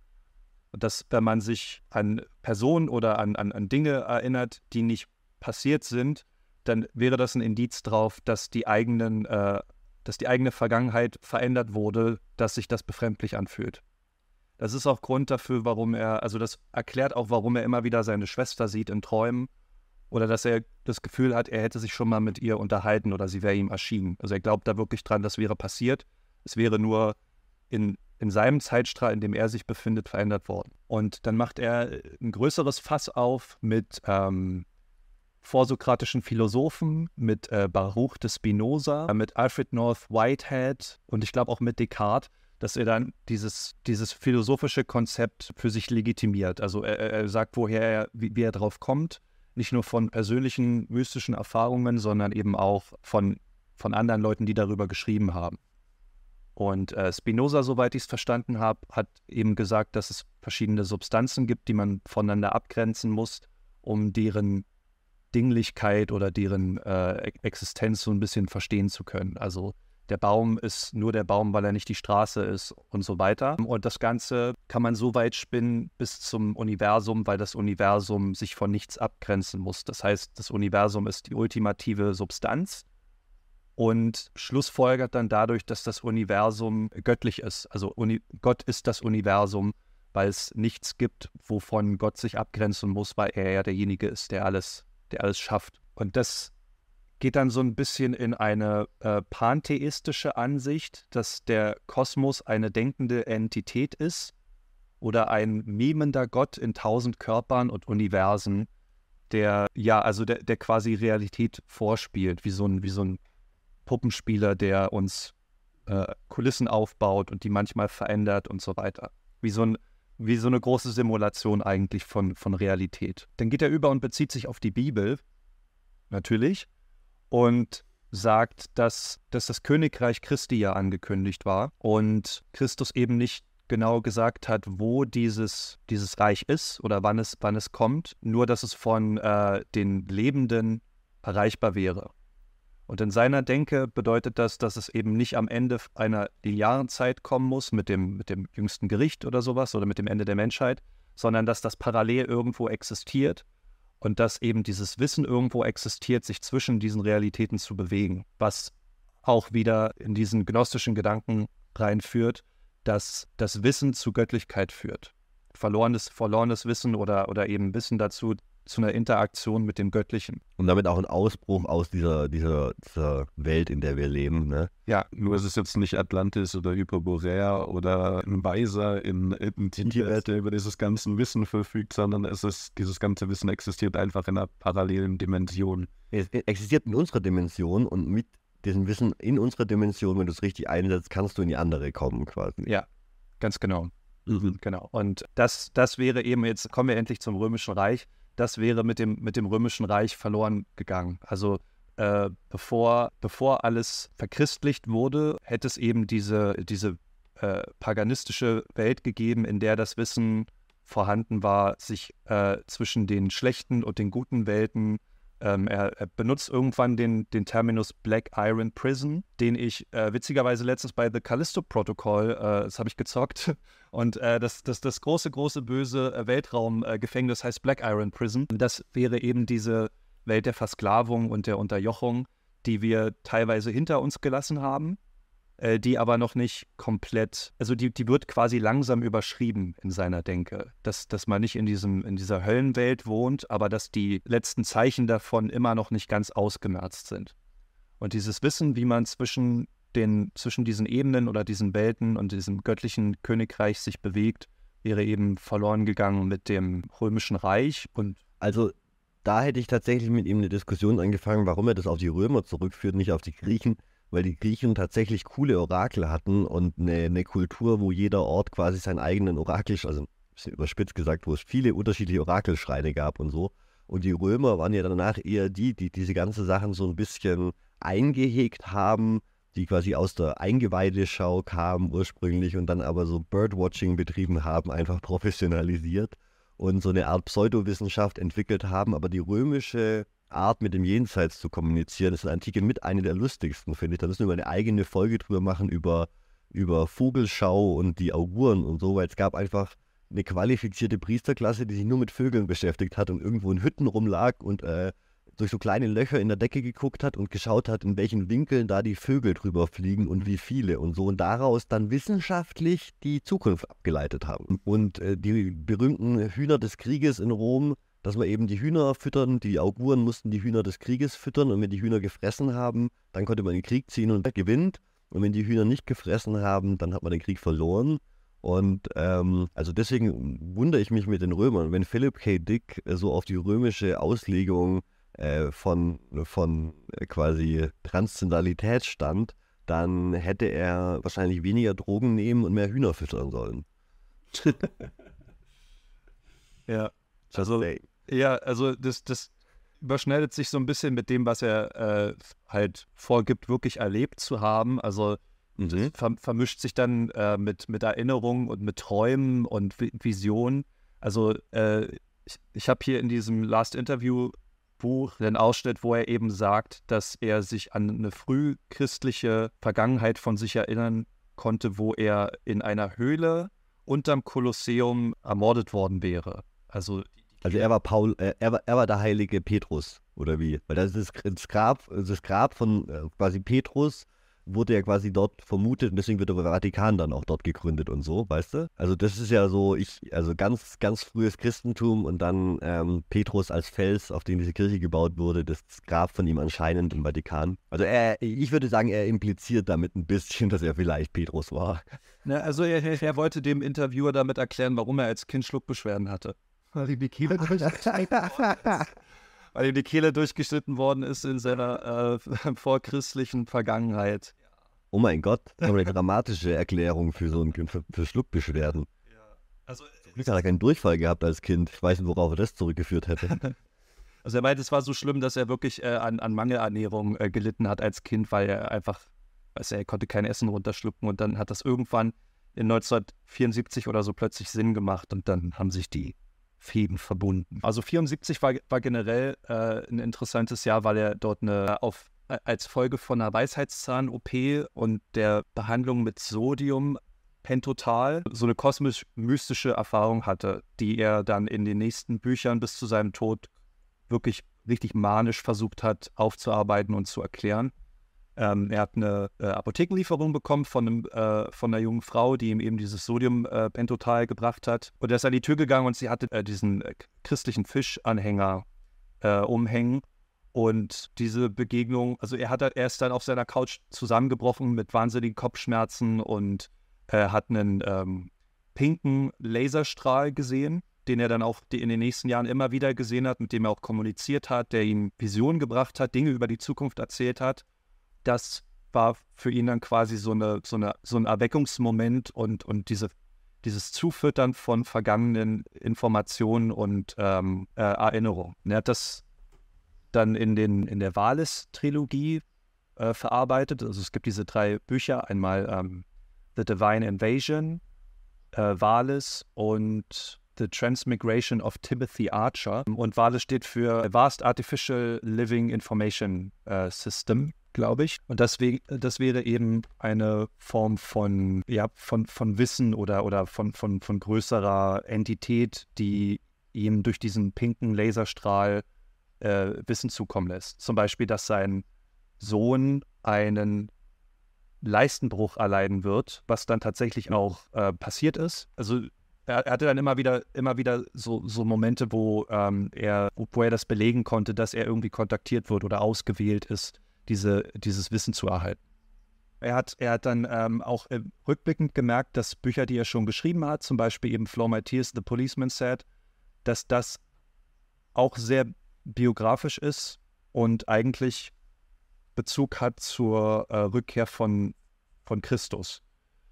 Und dass, wenn man sich an Personen oder an, an, an Dinge erinnert, die nicht passiert sind, dann wäre das ein Indiz darauf, dass die eigenen, äh, dass die eigene Vergangenheit verändert wurde, dass sich das befremdlich anfühlt. Das ist auch Grund dafür, warum er, also das erklärt auch, warum er immer wieder seine Schwester sieht in Träumen oder dass er das Gefühl hat, er hätte sich schon mal mit ihr unterhalten oder sie wäre ihm erschienen. Also er glaubt da wirklich dran, das wäre passiert. Es wäre nur in, in seinem Zeitstrahl, in dem er sich befindet, verändert worden. Und dann macht er äh, ein größeres Fass auf mit ähm, vorsokratischen Philosophen, mit äh, Baruch de Spinoza, mit Alfred North Whitehead und ich glaube auch mit Descartes dass er dann dieses, dieses philosophische Konzept für sich legitimiert. Also er, er sagt, woher er, wie, wie er drauf kommt, nicht nur von persönlichen mystischen Erfahrungen, sondern eben auch von, von anderen Leuten, die darüber geschrieben haben. Und äh, Spinoza, soweit ich es verstanden habe, hat eben gesagt, dass es verschiedene Substanzen gibt, die man voneinander abgrenzen muss, um deren Dinglichkeit oder deren äh, Existenz so ein bisschen verstehen zu können. Also der Baum ist nur der Baum, weil er nicht die Straße ist und so weiter. Und das Ganze kann man so weit spinnen bis zum Universum, weil das Universum sich von nichts abgrenzen muss. Das heißt, das Universum ist die ultimative Substanz und schlussfolgert dann dadurch, dass das Universum göttlich ist. Also Uni Gott ist das Universum, weil es nichts gibt, wovon Gott sich abgrenzen muss, weil er ja derjenige ist, der alles, der alles schafft. Und das geht dann so ein bisschen in eine äh, pantheistische Ansicht, dass der Kosmos eine denkende Entität ist oder ein memender Gott in tausend Körpern und Universen, der ja, also der, der quasi Realität vorspielt, wie so ein, wie so ein Puppenspieler, der uns äh, Kulissen aufbaut und die manchmal verändert und so weiter. Wie so ein wie so eine große Simulation eigentlich von, von Realität. Dann geht er über und bezieht sich auf die Bibel, natürlich, und sagt, dass, dass das Königreich Christi ja angekündigt war und Christus eben nicht genau gesagt hat, wo dieses, dieses Reich ist oder wann es, wann es kommt, nur dass es von äh, den Lebenden erreichbar wäre. Und in seiner Denke bedeutet das, dass es eben nicht am Ende einer linearen Zeit kommen muss mit dem, mit dem jüngsten Gericht oder sowas oder mit dem Ende der Menschheit, sondern dass das parallel irgendwo existiert und dass eben dieses Wissen irgendwo existiert, sich zwischen diesen Realitäten zu bewegen, was auch wieder in diesen gnostischen Gedanken reinführt, dass das Wissen zu Göttlichkeit führt. Verlorenes, verlorenes Wissen oder, oder eben Wissen dazu, zu einer Interaktion mit dem Göttlichen. Und damit auch ein Ausbruch aus dieser, dieser, dieser Welt, in der wir leben. Ne? Ja, nur ist es jetzt nicht Atlantis oder Hyperborea oder ein Weiser in, in Tibet, der über dieses ganze Wissen verfügt, sondern es ist, dieses ganze Wissen existiert einfach in einer parallelen Dimension. Es existiert in unserer Dimension und mit diesem Wissen in unserer Dimension, wenn du es richtig einsetzt, kannst du in die andere kommen quasi. Ja, ganz genau. Mhm. Genau. Und das, das wäre eben, jetzt kommen wir endlich zum Römischen Reich das wäre mit dem, mit dem Römischen Reich verloren gegangen. Also äh, bevor, bevor alles verchristlicht wurde, hätte es eben diese, diese äh, paganistische Welt gegeben, in der das Wissen vorhanden war, sich äh, zwischen den schlechten und den guten Welten ähm, er, er, benutzt irgendwann den, den Terminus Black Iron Prison, den ich äh, witzigerweise letztens bei The Callisto Protocol, äh, das habe ich gezockt, (laughs) und äh, das, das, das große, große, böse äh, Weltraumgefängnis heißt Black Iron Prison. Das wäre eben diese Welt der Versklavung und der Unterjochung, die wir teilweise hinter uns gelassen haben äh, die aber noch nicht komplett, also die, die wird quasi langsam überschrieben in seiner Denke. Dass, dass man nicht in, diesem, in dieser Höllenwelt wohnt, aber dass die letzten Zeichen davon immer noch nicht ganz ausgemerzt sind. Und dieses Wissen, wie man zwischen, den, zwischen diesen Ebenen oder diesen Welten und diesem göttlichen Königreich sich bewegt, wäre eben verloren gegangen mit dem römischen Reich. Und also da hätte ich tatsächlich mit ihm eine Diskussion angefangen, warum er das auf die Römer zurückführt, nicht auf die Griechen weil die Griechen tatsächlich coole Orakel hatten und eine, eine Kultur, wo jeder Ort quasi seinen eigenen Orakel, also ein bisschen überspitzt gesagt, wo es viele unterschiedliche Orakelschreine gab und so. Und die Römer waren ja danach eher die, die diese ganzen Sachen so ein bisschen eingehegt haben, die quasi aus der Eingeweideschau kamen ursprünglich und dann aber so Birdwatching betrieben haben, einfach professionalisiert und so eine Art Pseudowissenschaft entwickelt haben. Aber die römische Art, mit dem Jenseits zu kommunizieren, Das ist in Antike mit einer der lustigsten, finde ich. Da müssen wir eine eigene Folge drüber machen, über, über Vogelschau und die Auguren und so, weil es gab einfach eine qualifizierte Priesterklasse, die sich nur mit Vögeln beschäftigt hat und irgendwo in Hütten rumlag und äh, durch so kleine Löcher in der Decke geguckt hat und geschaut hat, in welchen Winkeln da die Vögel drüber fliegen und wie viele und so und daraus dann wissenschaftlich die Zukunft abgeleitet haben. Und äh, die berühmten Hühner des Krieges in Rom dass wir eben die Hühner füttern. Die Auguren mussten die Hühner des Krieges füttern und wenn die Hühner gefressen haben, dann konnte man den Krieg ziehen und gewinnt. Und wenn die Hühner nicht gefressen haben, dann hat man den Krieg verloren. Und ähm, also deswegen wundere ich mich mit den Römern, wenn Philip K. Dick äh, so auf die römische Auslegung äh, von, von äh, quasi Transzendentalität stand, dann hätte er wahrscheinlich weniger Drogen nehmen und mehr Hühner füttern sollen. (laughs) (laughs) ja, also ja, also das, das überschneidet sich so ein bisschen mit dem, was er äh, halt vorgibt, wirklich erlebt zu haben. Also mhm. ver vermischt sich dann äh, mit, mit Erinnerungen und mit Träumen und v Visionen. Also äh, ich, ich habe hier in diesem Last Interview Buch einen Ausschnitt, wo er eben sagt, dass er sich an eine frühchristliche Vergangenheit von sich erinnern konnte, wo er in einer Höhle unterm Kolosseum ermordet worden wäre. Also also er war Paul, äh, er, war, er war der heilige Petrus, oder wie? Weil das ist das Grab, das Grab von äh, quasi Petrus wurde ja quasi dort vermutet und deswegen wird der Vatikan dann auch dort gegründet und so, weißt du? Also das ist ja so, ich, also ganz, ganz frühes Christentum und dann ähm, Petrus als Fels, auf den diese Kirche gebaut wurde, das Grab von ihm anscheinend im Vatikan. Also er, ich würde sagen, er impliziert damit ein bisschen, (laughs) dass er vielleicht Petrus war. Na, also er, er wollte dem Interviewer damit erklären, warum er als Kind Schluckbeschwerden hatte weil ihm die Kehle durchgeschnitten worden ist. (laughs) Weil ihm die Kehle durchgeschnitten worden ist in seiner äh, (laughs) vorchristlichen Vergangenheit. Oh mein Gott, das eine dramatische Erklärung für so ein für, für Schluckbeschwerden. Ja. Also, Zum Glück hat er keinen Durchfall gehabt als Kind. Ich weiß nicht, worauf er das zurückgeführt hätte. (laughs) Also er meinte, es war so schlimm, dass er wirklich äh, an, an, Mangelernährung äh, gelitten hat als Kind, weil er einfach, also er konnte kein Essen runterschlucken und dann hat das irgendwann in 1974 oder so plötzlich Sinn gemacht und dann haben sich die Fäden verbunden. Also 74 war, war generell äh, ein interessantes Jahr, weil er dort eine auf als Folge von einer Weisheitszahn-OP und der Behandlung mit Sodium Pentotal so eine kosmisch-mystische Erfahrung hatte, die er dann in den nächsten Büchern bis zu seinem Tod wirklich richtig manisch versucht hat aufzuarbeiten und zu erklären. Ähm, er hat eine äh, Apothekenlieferung bekommen von, einem, äh, von einer jungen Frau, die ihm eben dieses Sodiumpentotal äh, gebracht hat. Und er ist an die Tür gegangen und sie hatte äh, diesen äh, christlichen Fischanhänger äh, umhängen. Und diese Begegnung, also er, hat, er ist dann auf seiner Couch zusammengebrochen mit wahnsinnigen Kopfschmerzen und hat einen ähm, pinken Laserstrahl gesehen, den er dann auch in den nächsten Jahren immer wieder gesehen hat, mit dem er auch kommuniziert hat, der ihm Visionen gebracht hat, Dinge über die Zukunft erzählt hat das war für ihn dann quasi so, eine, so, eine, so ein Erweckungsmoment und, und diese, dieses Zufüttern von vergangenen Informationen und ähm, äh, Erinnerungen. Er hat das dann in, den, in der Valis-Trilogie äh, verarbeitet. Also es gibt diese drei Bücher, einmal ähm, The Divine Invasion, äh, und The Transmigration of Timothy Archer. Und VALIS steht für Vast Artificial Living Information äh, System glaube ich. Und das, das wäre eben eine Form von, ja, von, von Wissen oder, oder von, von, von größerer Entität, die ihm durch diesen pinken Laserstrahl äh, Wissen zukommen lässt. Zum Beispiel, dass sein Sohn einen Leistenbruch erleiden wird, was dann tatsächlich auch äh, passiert ist. Also er, er, hatte dann immer wieder, immer wieder so, so Momente, wo ähm, er, wo er das belegen konnte, dass er irgendwie kontaktiert wird oder ausgewählt ist diese, dieses Wissen zu erhalten. Er hat, er hat dann ähm, auch äh, rückblickend gemerkt, dass Bücher, die er schon geschrieben hat, zum Beispiel eben Floor My Tears, The Policeman Said, dass das auch sehr biografisch ist und eigentlich Bezug hat zur äh, Rückkehr von, von Christus.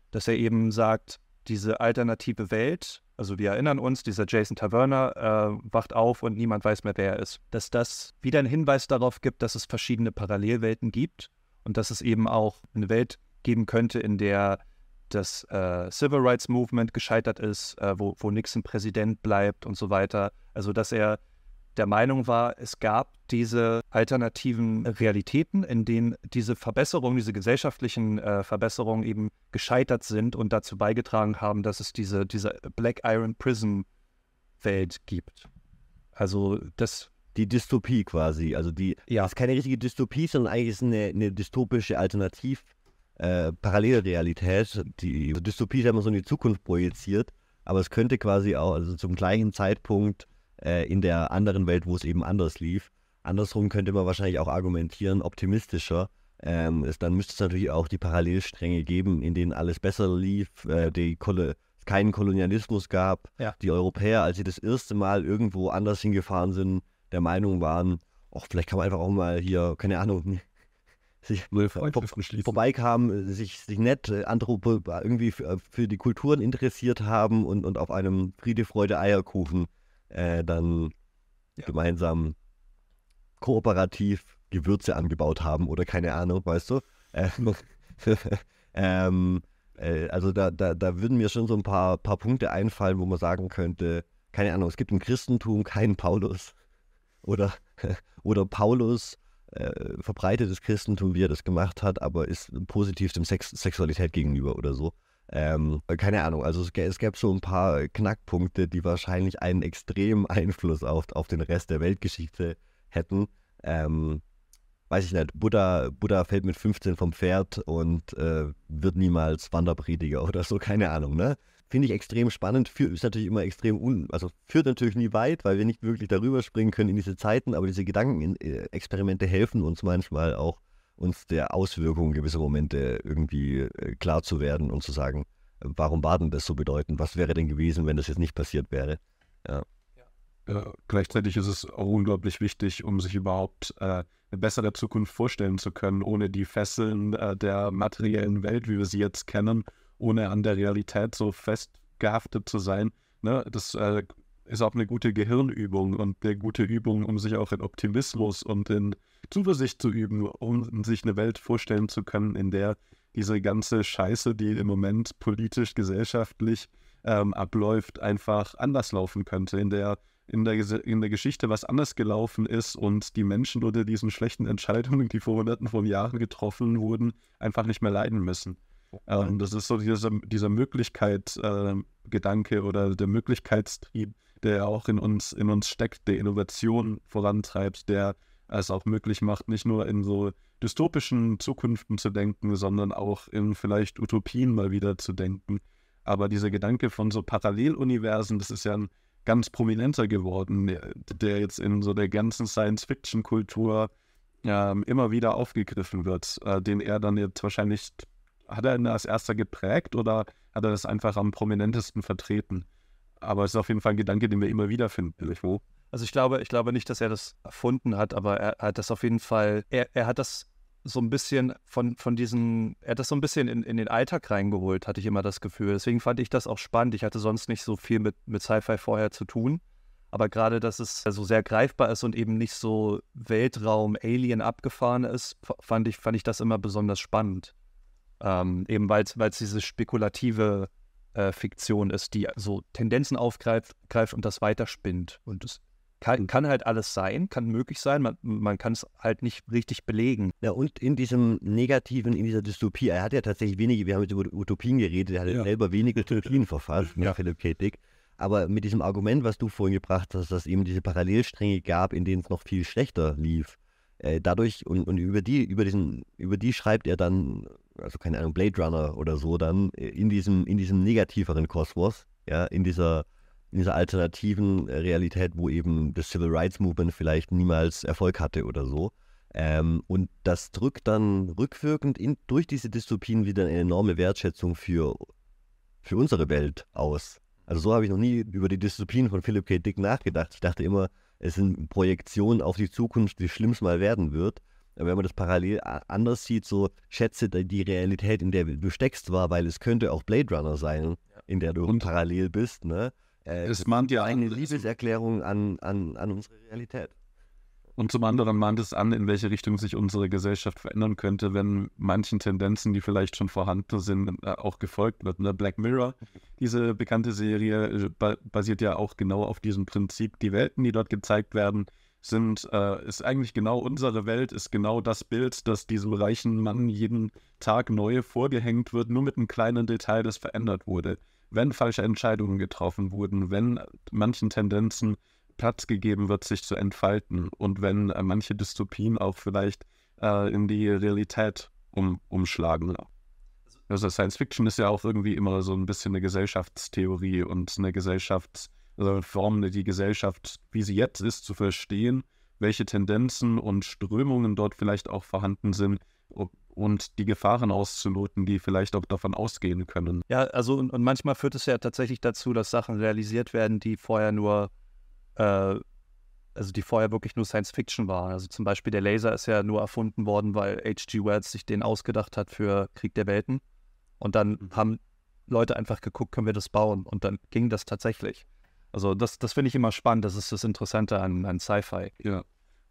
Dass er eben sagt, diese alternative Welt, also wir erinnern uns, dieser Jason Taverner äh, wacht auf und niemand weiß mehr, wer er ist, dass das wieder einen Hinweis darauf gibt, dass es verschiedene Parallelwelten gibt und dass es eben auch eine Welt geben könnte, in der das äh, Civil Rights Movement gescheitert ist, äh, wo, wo Nixon Präsident bleibt und so weiter. Also dass er der Meinung war, es gab diese alternativen Realitäten, in denen diese Verbesserungen, diese gesellschaftlichen äh, Verbesserungen eben gescheitert sind und dazu beigetragen haben, dass es diese, diese Black Iron Prison Welt gibt. Also das. Die Dystopie quasi. Also die ja. das ist keine richtige Dystopie, sondern eigentlich ist eine, eine dystopische Alternativ- äh, Parallelrealität. Die Dystopie ist immer so in die Zukunft projiziert, aber es könnte quasi auch, also zum gleichen Zeitpunkt äh, in der anderen Welt, wo es eben anders lief. Andersrum könnte man wahrscheinlich auch argumentieren, optimistischer. Ähm, es, dann müsste es natürlich auch die Parallelstränge geben, in denen alles besser lief, äh, die Kol keinen Kolonialismus gab. Ja. Die Europäer, als sie das erste Mal irgendwo anders hingefahren sind, der Meinung waren, ach, vielleicht kann man einfach auch mal hier, keine Ahnung, (laughs) sich vorbeikamen, sich, sich nett äh, irgendwie für, äh, für, die Kulturen interessiert haben und, und auf einem Friede, Freude, Eierkuchen äh, dann ja. gemeinsam kooperativ Gewürze angebaut haben oder keine Ahnung, weißt du? Ähm, (laughs) ähm, äh, also da, da, da würden mir schon so ein paar, paar Punkte einfallen, wo man sagen könnte, keine Ahnung, es gibt im Christentum keinen Paulus (laughs) oder, oder Paulus äh, verbreitet das Christentum, wie er das gemacht hat, aber ist positiv dem Sex Sexualität gegenüber oder so. Ähm, keine Ahnung, also es, es gäbe so ein paar Knackpunkte, die wahrscheinlich einen extremen (laughs) Einfluss auf, auf den Rest der Weltgeschichte hätten. Ähm, weiß ich nicht, Buddha, Buddha fällt mit 15 vom Pferd und äh, wird niemals Wanderprediger oder so, keine Ahnung, ne? Finde ich extrem spannend, für, ist natürlich immer extrem, un, also führt natürlich nie weit, weil wir nicht wirklich darüber springen können in diese Zeiten, aber diese Gedankenexperimente äh, helfen uns manchmal auch uns der Auswirkungen gewisser Momente irgendwie äh, klar zu werden und zu sagen, äh, warum war denn das so bedeutend? Was wäre denn gewesen, wenn das jetzt nicht passiert wäre? Ja. Äh, gleichzeitig ist es auch unglaublich wichtig, um sich überhaupt äh, eine bessere Zukunft vorstellen zu können, ohne die Fesseln äh, der materiellen Welt, wie wir sie jetzt kennen, ohne an der Realität so festgehaftet zu sein. Ne? Das äh, ist auch eine gute Gehirnübung und eine gute Übung, um sich auch in Optimismus und in Zuversicht zu üben, um sich eine Welt vorstellen zu können, in der diese ganze Scheiße, die im Moment politisch, gesellschaftlich ähm, abläuft, einfach anders laufen könnte, in der in der, in der Geschichte was anders gelaufen ist und die Menschen unter diesen schlechten Entscheidungen, die vor hunderten von Jahren getroffen wurden, einfach nicht mehr leiden müssen. Ähm, das ist so dieser, dieser Möglichkeit-Gedanke ähm, äh, oder der Möglichkeitstrieb, der auch in uns, in uns steckt, der Innovation vorantreibt, der es auch möglich macht, nicht nur in so dystopischen Zukunften zu denken, sondern auch in vielleicht Utopien mal wieder zu denken. Aber dieser Gedanke von so Paralleluniversen, das ist ja ein ganz prominenter geworden, der, jetzt in so der ganzen Science-Fiction-Kultur ähm, immer wieder aufgegriffen wird, äh, den er dann jetzt wahrscheinlich, hat er ihn als erster geprägt oder hat er das einfach am prominentesten vertreten? Aber es ist auf jeden Fall ein Gedanke, den wir immer wieder finden, irgendwo. Also ich glaube, ich glaube nicht, dass er das erfunden hat, aber er hat das auf jeden Fall, er, er hat das so ein bisschen von, von diesen, er hat das so ein bisschen in, in den Alltag reingeholt, hatte ich immer das Gefühl. Deswegen fand ich das auch spannend. Ich hatte sonst nicht so viel mit, mit Sci-Fi vorher zu tun. Aber gerade, dass es so sehr greifbar ist und eben nicht so Weltraum, Alien abgefahren ist, fand ich, fand ich das immer besonders spannend. Ähm, eben weil es diese spekulative äh, Fiktion ist, die so Tendenzen aufgreift und das weiterspinnt. Und es kann, kann halt alles sein, kann möglich sein, man, man kann es halt nicht richtig belegen. Ja, und in diesem negativen, in dieser Dystopie, er hat ja tatsächlich wenige, wir haben jetzt über Utopien geredet, er hat ja. selber wenige Utopien verfasst, mit ja. Philipp K. Aber mit diesem Argument, was du vorhin gebracht hast, dass es eben diese Parallelstränge gab, in denen es noch viel schlechter lief, äh, dadurch und, und über die, über diesen, über die schreibt er dann, also keine Ahnung, Blade Runner oder so, dann äh, in diesem, in diesem negativeren Kosmos, ja, in dieser in dieser alternativen äh, Realität, wo eben das Civil Rights Movement vielleicht niemals Erfolg hatte oder so. Ähm, und das drückt dann rückwirkend in, durch diese Dystopien wieder eine enorme Wertschätzung für, für unsere Welt aus. Also so habe ich noch nie über die Dystopien von Philip K. Dick nachgedacht. Ich dachte immer, es sind Projektionen auf die Zukunft, wie schlimm es mal werden wird. Aber wenn man das parallel anders sieht, so schätze die Realität, in der du steckst, war, weil es könnte auch Blade Runner sein, in der du und, parallel bist. Ne? Äh, es mahnt ja eine äh, Liebeserklärung an, an, an unsere Realität. Und zum anderen mahnt es an, in welche Richtung sich unsere Gesellschaft verändern könnte, wenn manchen Tendenzen, die vielleicht schon vorhanden sind, äh, auch gefolgt wird. Ne? Black Mirror, diese bekannte Serie, äh, basiert ja auch genau auf diesem Prinzip. Die Welten, die dort gezeigt werden, sind, äh, ist eigentlich genau unsere Welt, ist genau das Bild, das diesem reichen Mann jeden Tag neu vorgehängt wird, nur mit einem kleinen Detail, das verändert wurde wenn falsche Entscheidungen getroffen wurden, wenn manchen Tendenzen Platz gegeben wird, sich zu entfalten und wenn äh, manche Dystopien auch vielleicht äh, in die Realität um, umschlagen. Also Science Fiction ist ja auch irgendwie immer so ein bisschen eine Gesellschaftstheorie und eine Gesellschaftsform, also die Gesellschaft, wie sie jetzt ist, zu verstehen, welche Tendenzen und Strömungen dort vielleicht auch vorhanden sind, und die Gefahren auszuloten, die vielleicht auch davon ausgehen können. Ja, also und, und manchmal führt es ja tatsächlich dazu, dass Sachen realisiert werden, die vorher nur, äh, also die vorher wirklich nur Science Fiction waren. Also zum Beispiel der Laser ist ja nur erfunden worden, weil H.G. Wells sich den ausgedacht hat für Krieg der Welten. Und dann mhm. haben Leute einfach geguckt, können wir das bauen? Und dann ging das tatsächlich. Also das, das finde ich immer spannend, das ist das Interessante an, an Sci-Fi. Ja.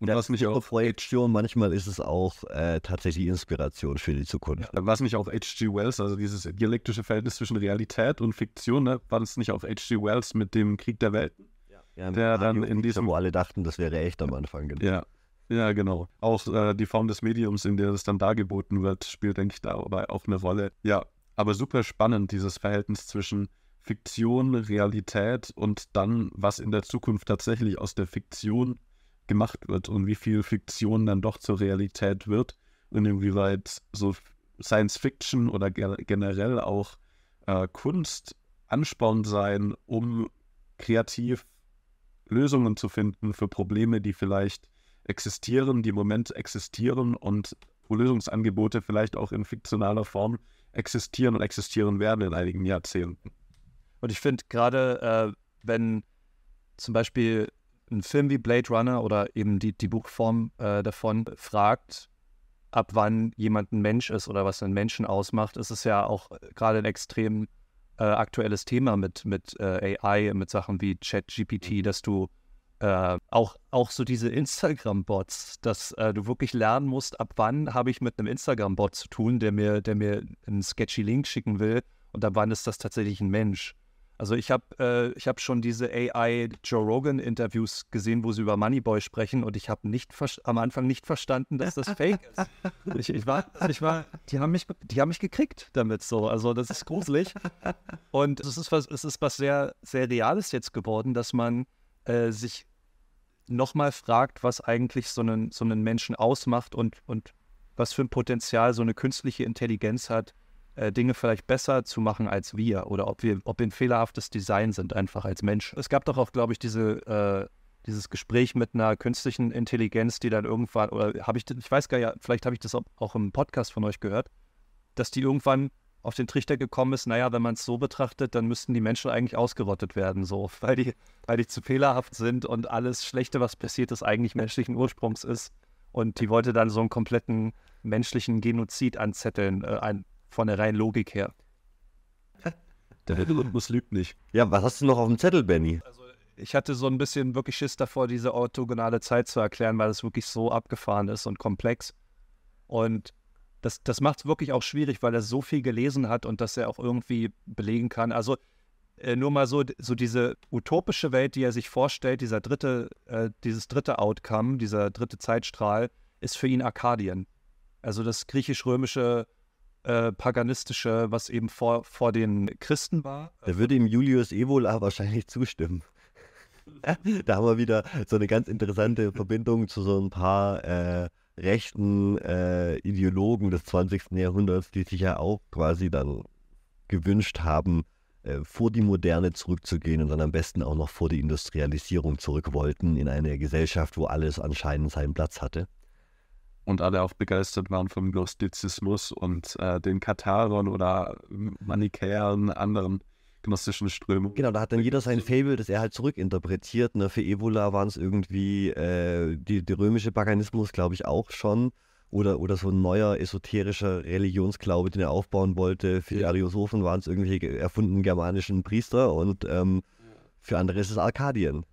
Und das was mich auch Projektion, manchmal ist es auch äh, tatsächlich Inspiration für die Zukunft. Ja, was mich auf H.G. Wells, also dieses dialektische Verhältnis zwischen Realität und Fiktion, ne, war es nicht auf H.G. Wells mit dem Krieg der Welten? Ja, der dann in diesem. Wo alle dachten, das wäre echt am Anfang. Genau. Ja, ja, genau. Auch äh, die Form des Mediums, in der es dann dargeboten wird, spielt, denke ich, dabei auch eine Rolle. Ja, aber super spannend, dieses Verhältnis zwischen Fiktion, Realität und dann, was in der Zukunft tatsächlich aus der Fiktion gemacht wird und wie viel Fiktion dann doch zur Realität wird und inwieweit so Science Fiction oder ge generell auch äh, Kunst anspornend sein, um kreativ Lösungen zu finden für Probleme, die vielleicht existieren, die im Moment existieren und wo Lösungsangebote vielleicht auch in fiktionaler Form existieren und existieren werden in einigen Jahrzehnten. Und ich finde gerade, äh, wenn zum Beispiel einen Film wie Blade Runner oder eben die, die Buchform äh, davon fragt, ab wann jemand ein Mensch ist oder was einen Menschen ausmacht, ist es ja auch äh, gerade ein extrem äh, aktuelles Thema mit, mit äh, AI, mit Sachen wie ChatGPT, mhm. dass du äh, auch, auch so diese Instagram-Bots, dass äh, du wirklich lernen musst, ab wann habe ich mit einem Instagram-Bot zu tun, der mir, der mir einen sketchy Link schicken will und ab wann ist das tatsächlich ein Mensch. Also ich habe äh, hab schon diese AI Joe Rogan Interviews gesehen, wo sie über Moneyboy sprechen und ich habe am Anfang nicht verstanden, dass das Fake ist. Ich, ich, war, ich war, die haben mich, die haben mich gekriegt damit so. Also das ist gruselig und es ist was, es ist was sehr, sehr reales jetzt geworden, dass man äh, sich nochmal fragt, was eigentlich so einen, so einen Menschen ausmacht und, und was für ein Potenzial so eine künstliche Intelligenz hat, äh, Dinge vielleicht besser zu machen als wir oder ob wir, ob wir ein fehlerhaftes Design sind, einfach als Mensch. Es gab doch auch, glaube ich, diese, äh, dieses Gespräch mit einer künstlichen Intelligenz, die dann irgendwann, oder habe ich, ich weiß gar nicht, vielleicht habe ich das auch im Podcast von euch gehört, dass die irgendwann auf den Trichter gekommen ist, naja, wenn man es so betrachtet, dann müssten die Menschen eigentlich ausgerottet werden, so, (laughs) weil die, weil die zu fehlerhaft sind und alles Schlechte, was passiert ist, eigentlich menschlichen Ursprungs ist. Und die wollte dann so einen kompletten menschlichen Genozid anzetteln, äh, ein, von der reinen Logik her. (laughs) Der Rhythmus lügt nicht. Ja, was hast du noch auf dem Zettel, Benny? Also, ich hatte so ein bisschen wirklich Schiss davor, diese orthogonale Zeit zu erklären, weil es wirklich so abgefahren ist und komplex. Und das, das macht es wirklich auch schwierig, weil er so viel gelesen hat und dass er auch irgendwie belegen kann. Also äh, nur mal so, so diese utopische Welt, die er sich vorstellt, dieser dritte, äh, dieses dritte Outcome, dieser dritte Zeitstrahl, ist für ihn Arkadien. Also das griechisch-römische äh, paganistische, was eben vor, vor den Christen war. Da äh, würde ihm Julius Evola (laughs) wahrscheinlich zustimmen. (laughs) da haben wir wieder so eine ganz interessante Verbindung zu so ein paar äh, rechten äh, Ideologen des 20. Jahrhunderts, die sich ja auch quasi dann gewünscht haben, äh, vor die Moderne zurückzugehen und dann am besten auch noch vor die Industrialisierung zurück wollten in eine Gesellschaft, wo alles anscheinend seinen Platz hatte und alle auch begeistert waren vom Gnostizismus und äh, den Katharern oder hm, Manikäern, anderen gnostischen Strömungen. Genau, da hat dann jeder sein Fable, das er halt zurückinterpretiert. Ne? Für Evola waren es irgendwie äh, die, römische Paganismus, glaube ich, auch schon. Oder, oder so ein neuer esoterischer Religionsglaube, den er aufbauen wollte. Für die Ariosophen waren es irgendwelche erfundenen germanischen Priester und ähm, für andere ist es Arkadien.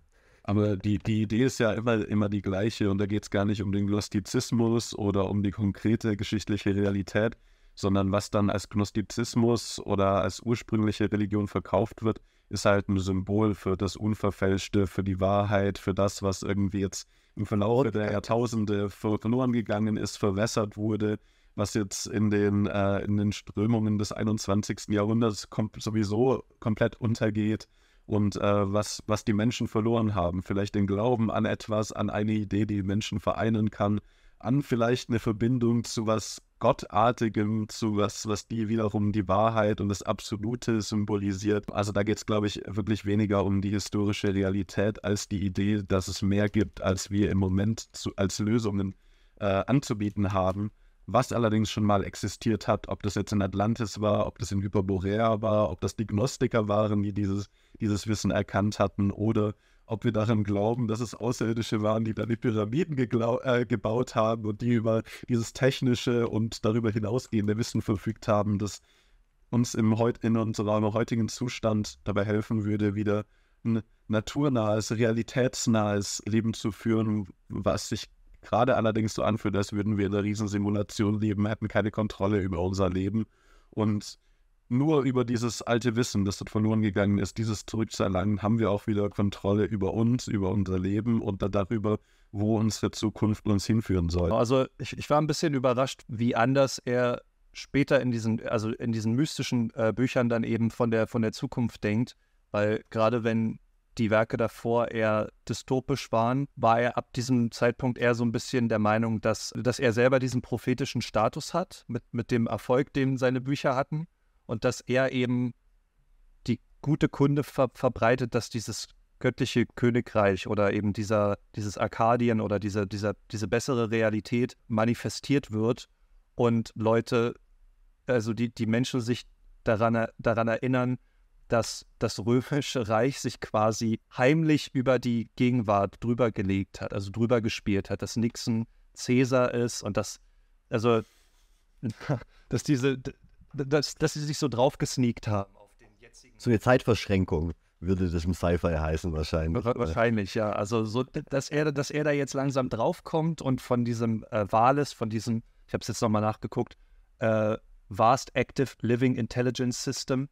Aber die, die Idee ist ja immer, immer die gleiche und da geht es gar nicht um den Gnostizismus oder um die konkrete geschichtliche Realität, sondern was dann als Gnostizismus oder als ursprüngliche Religion verkauft wird, ist halt ein Symbol für das Unverfälschte, für die Wahrheit, für das, was irgendwie jetzt im Verlauf der äh, Jahrtausende verloren gegangen ist, verwässert wurde, was jetzt in den, äh, in den Strömungen des 21. Jahrhunderts kom sowieso komplett untergeht und äh, was, was die Menschen verloren haben. Vielleicht den Glauben an etwas, an eine Idee, die Menschen vereinen kann, an vielleicht eine Verbindung zu was Gottartigem, zu was, was die wiederum die Wahrheit und das Absolute symbolisiert. Also da geht es, glaube ich, wirklich weniger um die historische Realität als die Idee, dass es mehr gibt, als wir im Moment zu, als Lösungen äh, anzubieten haben was allerdings schon mal existiert hat, ob das jetzt in Atlantis war, ob das in Hyperborea war, ob das die Gnostiker waren, die dieses, dieses Wissen erkannt hatten, oder ob wir daran glauben, dass es Außerirdische waren, die dann die Pyramiden äh, gebaut haben und die über dieses technische und darüber hinausgehende Wissen verfügt haben, das uns im heut, in unserem heutigen Zustand dabei helfen würde, wieder ein naturnahes, realitätsnahes Leben zu führen, was sich Gerade allerdings so anfühlt, als würden wir in einer Riesensimulation leben, hätten keine Kontrolle über unser Leben. Und nur über dieses alte Wissen, das dort verloren gegangen ist, dieses zurückzuerlangen, haben wir auch wieder Kontrolle über uns, über unser Leben und darüber, wo unsere Zukunft uns hinführen soll. Genau, also ich, ich war ein bisschen überrascht, wie anders er später in diesen, also in diesen mystischen äh, Büchern dann eben von der, von der Zukunft denkt. Weil gerade wenn die Werke davor eher dystopisch waren, war er ab diesem Zeitpunkt eher so ein bisschen der Meinung, dass, dass er selber diesen prophetischen Status hat, mit, mit dem Erfolg, den seine Bücher hatten, und dass er eben die gute Kunde ver verbreitet, dass dieses göttliche Königreich oder eben dieser, dieses Arkadien oder diese, dieser, diese bessere Realität manifestiert wird und Leute, also die, die Menschen sich daran, daran erinnern, dass das Römische Reich sich quasi heimlich über die Gegenwart drüber gelegt hat, also drüber gespielt hat, dass Nixon Cäsar ist und dass, also, (laughs) dass diese, dass, dass sie sich so drauf gesneakt haben auf den So eine Zeitverschränkung würde das im Sci-Fi heißen wahrscheinlich. Wahrscheinlich, ja. Also so, dass er, dass er da jetzt langsam draufkommt und von diesem äh, Wales, von diesem, ich habe es jetzt nochmal nachgeguckt, äh, Vast Active Living Intelligence System,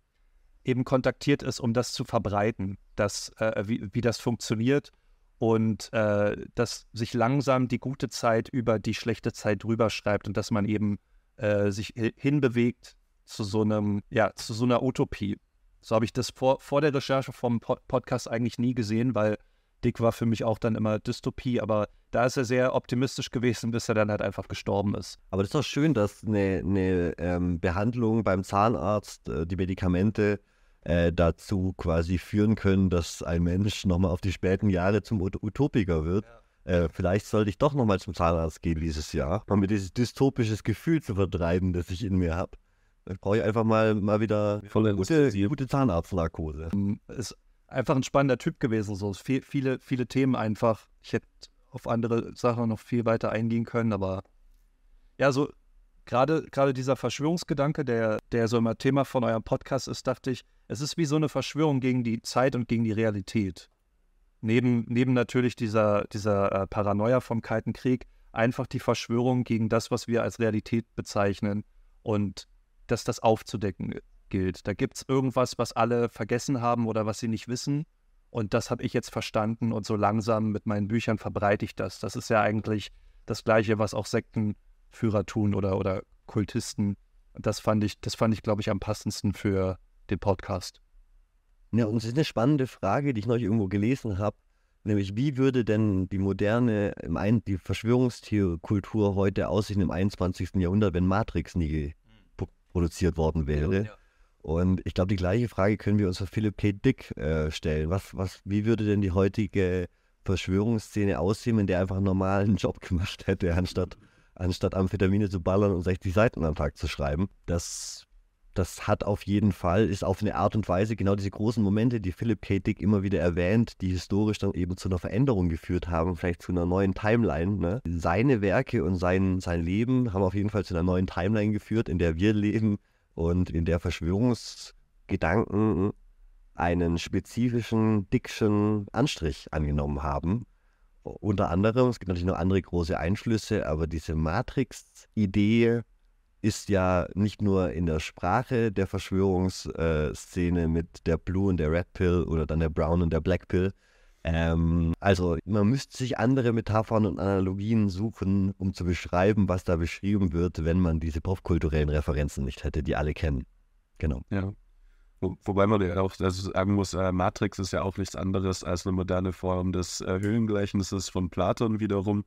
eben kontaktiert ist, um das zu verbreiten, dass, äh, wie, wie das funktioniert und äh, dass sich langsam die gute Zeit über die schlechte Zeit drüber schreibt und dass man eben äh, sich hinbewegt zu so einem, ja, zu so einer Utopie. So habe ich das vor, vor der Recherche vom Pod Podcast eigentlich nie gesehen, weil Dick war für mich auch dann immer Dystopie, aber da ist er sehr optimistisch gewesen, bis er dann halt einfach gestorben ist. Aber das ist doch schön, dass eine, eine ähm, Behandlung beim Zahnarzt, äh, die Medikamente äh, dazu quasi führen können, dass ein Mensch nochmal auf die späten Jahre zum Ut Utopiker wird. Ja. Äh, vielleicht sollte ich doch nochmal zum Zahnarzt gehen dieses Jahr, um mir dieses dystopisches Gefühl zu vertreiben, das ich in mir habe. Dann brauche ich einfach mal, mal wieder Voll gute, gute Zahnarztnarkose. Ähm, ist einfach ein spannender Typ gewesen. So viele, viele Themen einfach. Ich hätte auf andere Sachen noch viel weiter eingehen können, aber ja, so gerade gerade dieser Verschwörungsgedanke, der, der so immer Thema von eurem Podcast ist, dachte ich, es ist wie so eine Verschwörung gegen die Zeit und gegen die Realität. Neben, neben natürlich dieser, dieser äh, Paranoia vom Kalten Krieg, einfach die Verschwörung gegen das, was wir als Realität bezeichnen und dass das aufzudecken gilt. Da gibt es irgendwas, was alle vergessen haben oder was sie nicht wissen und das habe ich jetzt verstanden und so langsam mit meinen Büchern verbreite ich das. Das ist ja eigentlich das Gleiche, was auch Sektenführer tun oder, oder Kultisten. Das fand ich, das fand ich, glaube ich, am passendsten für den Podcast. Ja, und es ist eine spannende Frage, die ich neulich irgendwo gelesen habe. Nämlich, wie würde denn die moderne, die Verschwörungstheoriekultur heute aussehen im 21. Jahrhundert, wenn Matrix nie produziert worden wäre? Ja, ja. Und ich glaube, die gleiche Frage können wir uns für Philipp K. Dick äh, stellen. Was, was, wie würde denn die heutige Verschwörungsszene aussehen, wenn der einfach einen normalen Job (laughs) gemacht hätte, anstatt, anstatt Amphetamine zu ballern und 60 Seiten am Tag zu schreiben? Das, das hat auf jeden Fall, ist auf eine Art und Weise genau diese großen Momente, die Philipp K. Dick immer wieder erwähnt, die historisch dann eben zu einer Veränderung geführt haben, vielleicht zu einer neuen Timeline. Ne? Seine Werke und sein, sein Leben haben auf jeden Fall zu einer neuen Timeline geführt, in der wir leben und in der Verschwörungsgedanken einen spezifischen dickschen Anstrich angenommen haben. Unter anderem, es gibt natürlich noch andere große Einflüsse, aber diese Matrix-Idee ist ja nicht nur in der Sprache der Verschwörungsszene mit der Blue und der Red Pill oder dann der Brown und der Black Pill, ähm, also man müsste sich andere Metaphern und Analogien suchen, um zu beschreiben, was da beschrieben wird, wenn man diese popkulturellen Referenzen nicht hätte, die alle kennen. Genau. Ja. Wo, wobei man ja auch also sagen muss, äh, Matrix ist ja auch nichts anderes als eine moderne Form des äh, Höhlengleichnisses von Platon wiederum.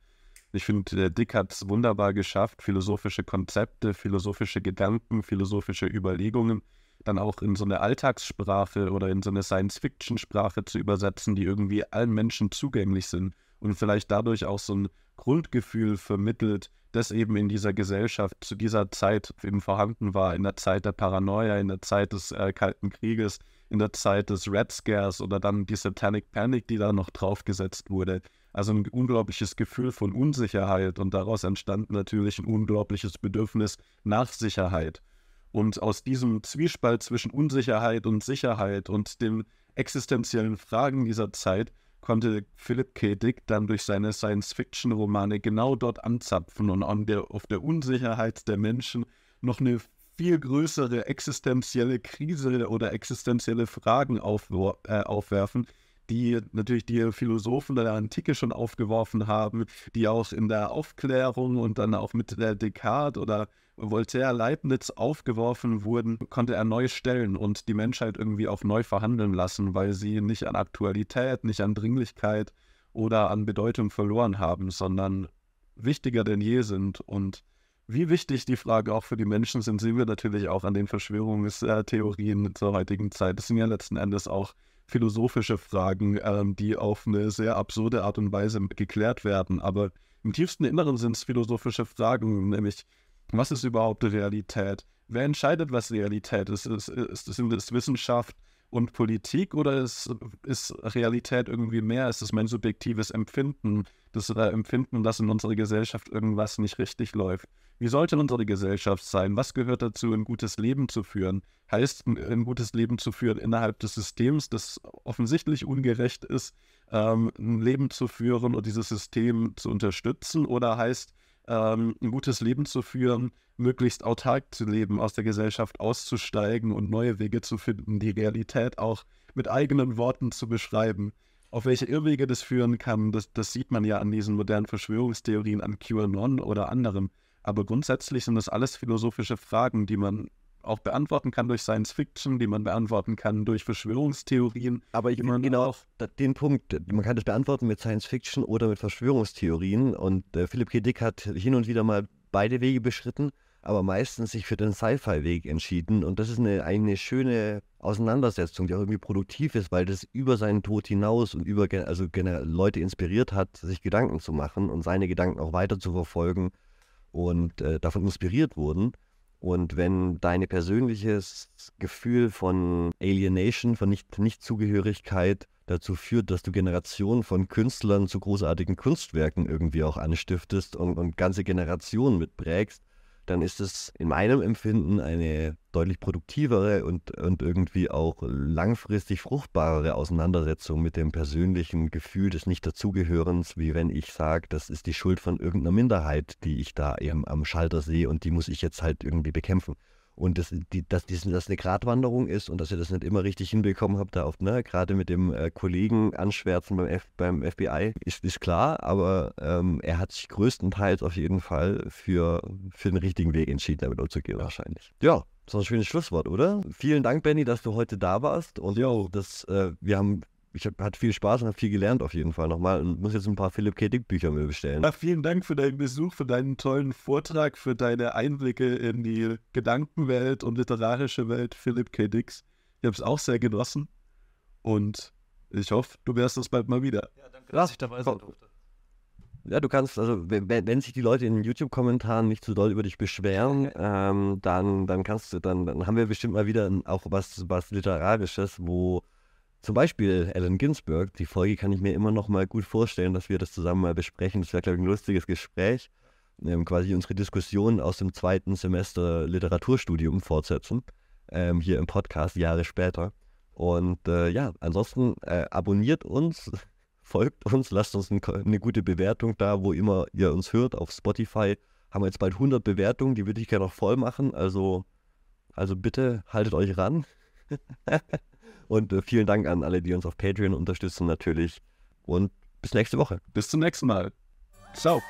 Ich finde, der Dick hat es wunderbar geschafft, philosophische Konzepte, philosophische Gedanken, philosophische Überlegungen dann auch in so eine Alltagssprache oder in so eine Science-Fiction-Sprache zu übersetzen, die irgendwie allen Menschen zugänglich sind und vielleicht dadurch auch so ein Grundgefühl vermittelt, das eben in dieser Gesellschaft zu dieser Zeit eben vorhanden war, in der Zeit der Paranoia, in der Zeit des äh, Kalten Krieges, in der Zeit des Red Scares oder dann die Satanic Panic, die da noch draufgesetzt wurde. Also ein unglaubliches Gefühl von Unsicherheit und daraus entstand natürlich ein unglaubliches Bedürfnis nach Sicherheit. Und aus diesem Zwiespalt zwischen Unsicherheit und Sicherheit und den existenziellen Fragen dieser Zeit konnte Philipp K. Dick dann durch seine Science-Fiction-Romane genau dort anzapfen und an der, auf der Unsicherheit der Menschen noch eine viel größere existenzielle Krise oder existenzielle Fragen auf, äh, aufwerfen, die natürlich die Philosophen der Antike schon aufgeworfen haben, die auch in der Aufklärung und dann auch mit der Descartes oder Voltaire Leibniz aufgeworfen wurden, konnte er neu stellen und die Menschheit irgendwie auf neu verhandeln lassen, weil sie nicht an Aktualität, nicht an Dringlichkeit oder an Bedeutung verloren haben, sondern wichtiger denn je sind. Und wie wichtig die Frage auch für die Menschen sind, sehen wir natürlich auch an den Verschwörungstheorien zur heutigen Zeit. Das sind ja letzten Endes auch philosophische Fragen, ähm, die auf eine sehr absurde Art und Weise geklärt werden. Aber im tiefsten Inneren sind es philosophische Fragen, nämlich was ist überhaupt Realität? Wer entscheidet, was Realität ist? ist, ist, ist sind es Wissenschaft und Politik oder ist, ist Realität irgendwie mehr? Ist es mein subjektives Empfinden, das äh, Empfinden, dass in unserer Gesellschaft irgendwas nicht richtig läuft? Wie sollte unsere Gesellschaft sein? Was gehört dazu, ein gutes Leben zu führen? Heißt, ein gutes Leben zu führen innerhalb des Systems, das offensichtlich ungerecht ist, ähm, ein Leben zu führen und dieses System zu unterstützen? Oder heißt, ähm, ein gutes Leben zu führen, möglichst autark zu leben, aus der Gesellschaft auszusteigen und neue Wege zu finden, die Realität auch mit eigenen Worten zu beschreiben. Auf welche Irrwege das führen kann, das, das sieht man ja an diesen modernen Verschwörungstheorien, an QAnon oder anderem. Aber grundsätzlich sind das alles philosophische Fragen, die man auch beantworten kann durch Science Fiction, die man beantworten kann durch Verschwörungstheorien. Aber ich meine genau den Punkt, man kann das beantworten mit Science Fiction oder mit Verschwörungstheorien. Und äh, Philipp K. Dick hat hin und wieder mal beide Wege beschritten, aber meistens sich für den Sci-Fi-Weg entschieden. Und das ist eine, eine schöne Auseinandersetzung, die auch irgendwie produktiv ist, weil das über seinen Tod hinaus und über also Leute inspiriert hat, sich Gedanken zu machen und seine Gedanken auch weiter zu verfolgen und äh, davon inspiriert wurden. Und wenn dein persönliches Gefühl von Alienation, von nicht, Nichtzugehörigkeit dazu führt, dass du Generationen von Künstlern zu großartigen Kunstwerken irgendwie auch anstiftest und, und ganze Generationen mitprägst, dann ist es in meinem Empfinden eine deutlich produktivere und, und irgendwie auch langfristig fruchtbarere Auseinandersetzung mit dem persönlichen Gefühl des Nicht-Dazugehörens, wie wenn ich sage, das ist die Schuld von irgendeiner Minderheit, die ich da eben am Schalter sehe und die muss ich jetzt halt irgendwie bekämpfen. Und das, die, dass dies, das eine Gratwanderung ist und dass ihr das nicht immer richtig hinbekommen habt, da oft, ne? gerade mit dem äh, Kollegen anschwärzen beim, F, beim FBI, ist, ist klar, aber ähm, er hat sich größtenteils auf jeden Fall für, für den richtigen Weg entschieden, damit umzugehen, ja. wahrscheinlich. Ja, das war ein schönes Schlusswort, oder? Vielen Dank, Benny, dass du heute da warst. Und jo. äh, wir haben ich hab, hatte viel Spaß und habe viel gelernt auf jeden Fall nochmal und muss jetzt ein paar Philipp K. Dick Bücher mir bestellen. Ja, vielen Dank für deinen Besuch, für deinen tollen Vortrag, für deine Einblicke in die Gedankenwelt und literarische Welt Philipp K. Dicks. Ich habe es auch sehr genossen und ich hoffe, du wärst das bald mal wieder. Ja, danke, dass ich dabei sein durfte. Ja, du kannst, also wenn, wenn sich die Leute in den YouTube-Kommentaren nicht zu doll über dich beschweren, (laughs) ähm, dann, dann kannst du, dann, dann haben wir bestimmt mal wieder auch was, was Literarisches, wo zum Beispiel Allen Ginsberg. Die Folge kann ich mir immer noch mal gut vorstellen, dass wir das zusammen mal besprechen. Das wäre, glaube ich, ein lustiges Gespräch. Ähm, quasi unsere Diskussion aus dem zweiten Semester Literaturstudium fortsetzen. Ähm, hier im Podcast Jahre später. Und äh, ja, ansonsten äh, abonniert uns, (laughs) folgt uns, lasst uns ein, eine gute Bewertung da, wo immer ihr uns hört. Auf Spotify haben wir jetzt bald 100 Bewertungen, die würde ich gerne noch voll machen. Also, also bitte haltet euch ran. (laughs) Und äh, vielen Dank an alle, die uns auf Patreon unterstützen natürlich. Und bis nächste Woche. Bis zum nächsten Mal. Ciao.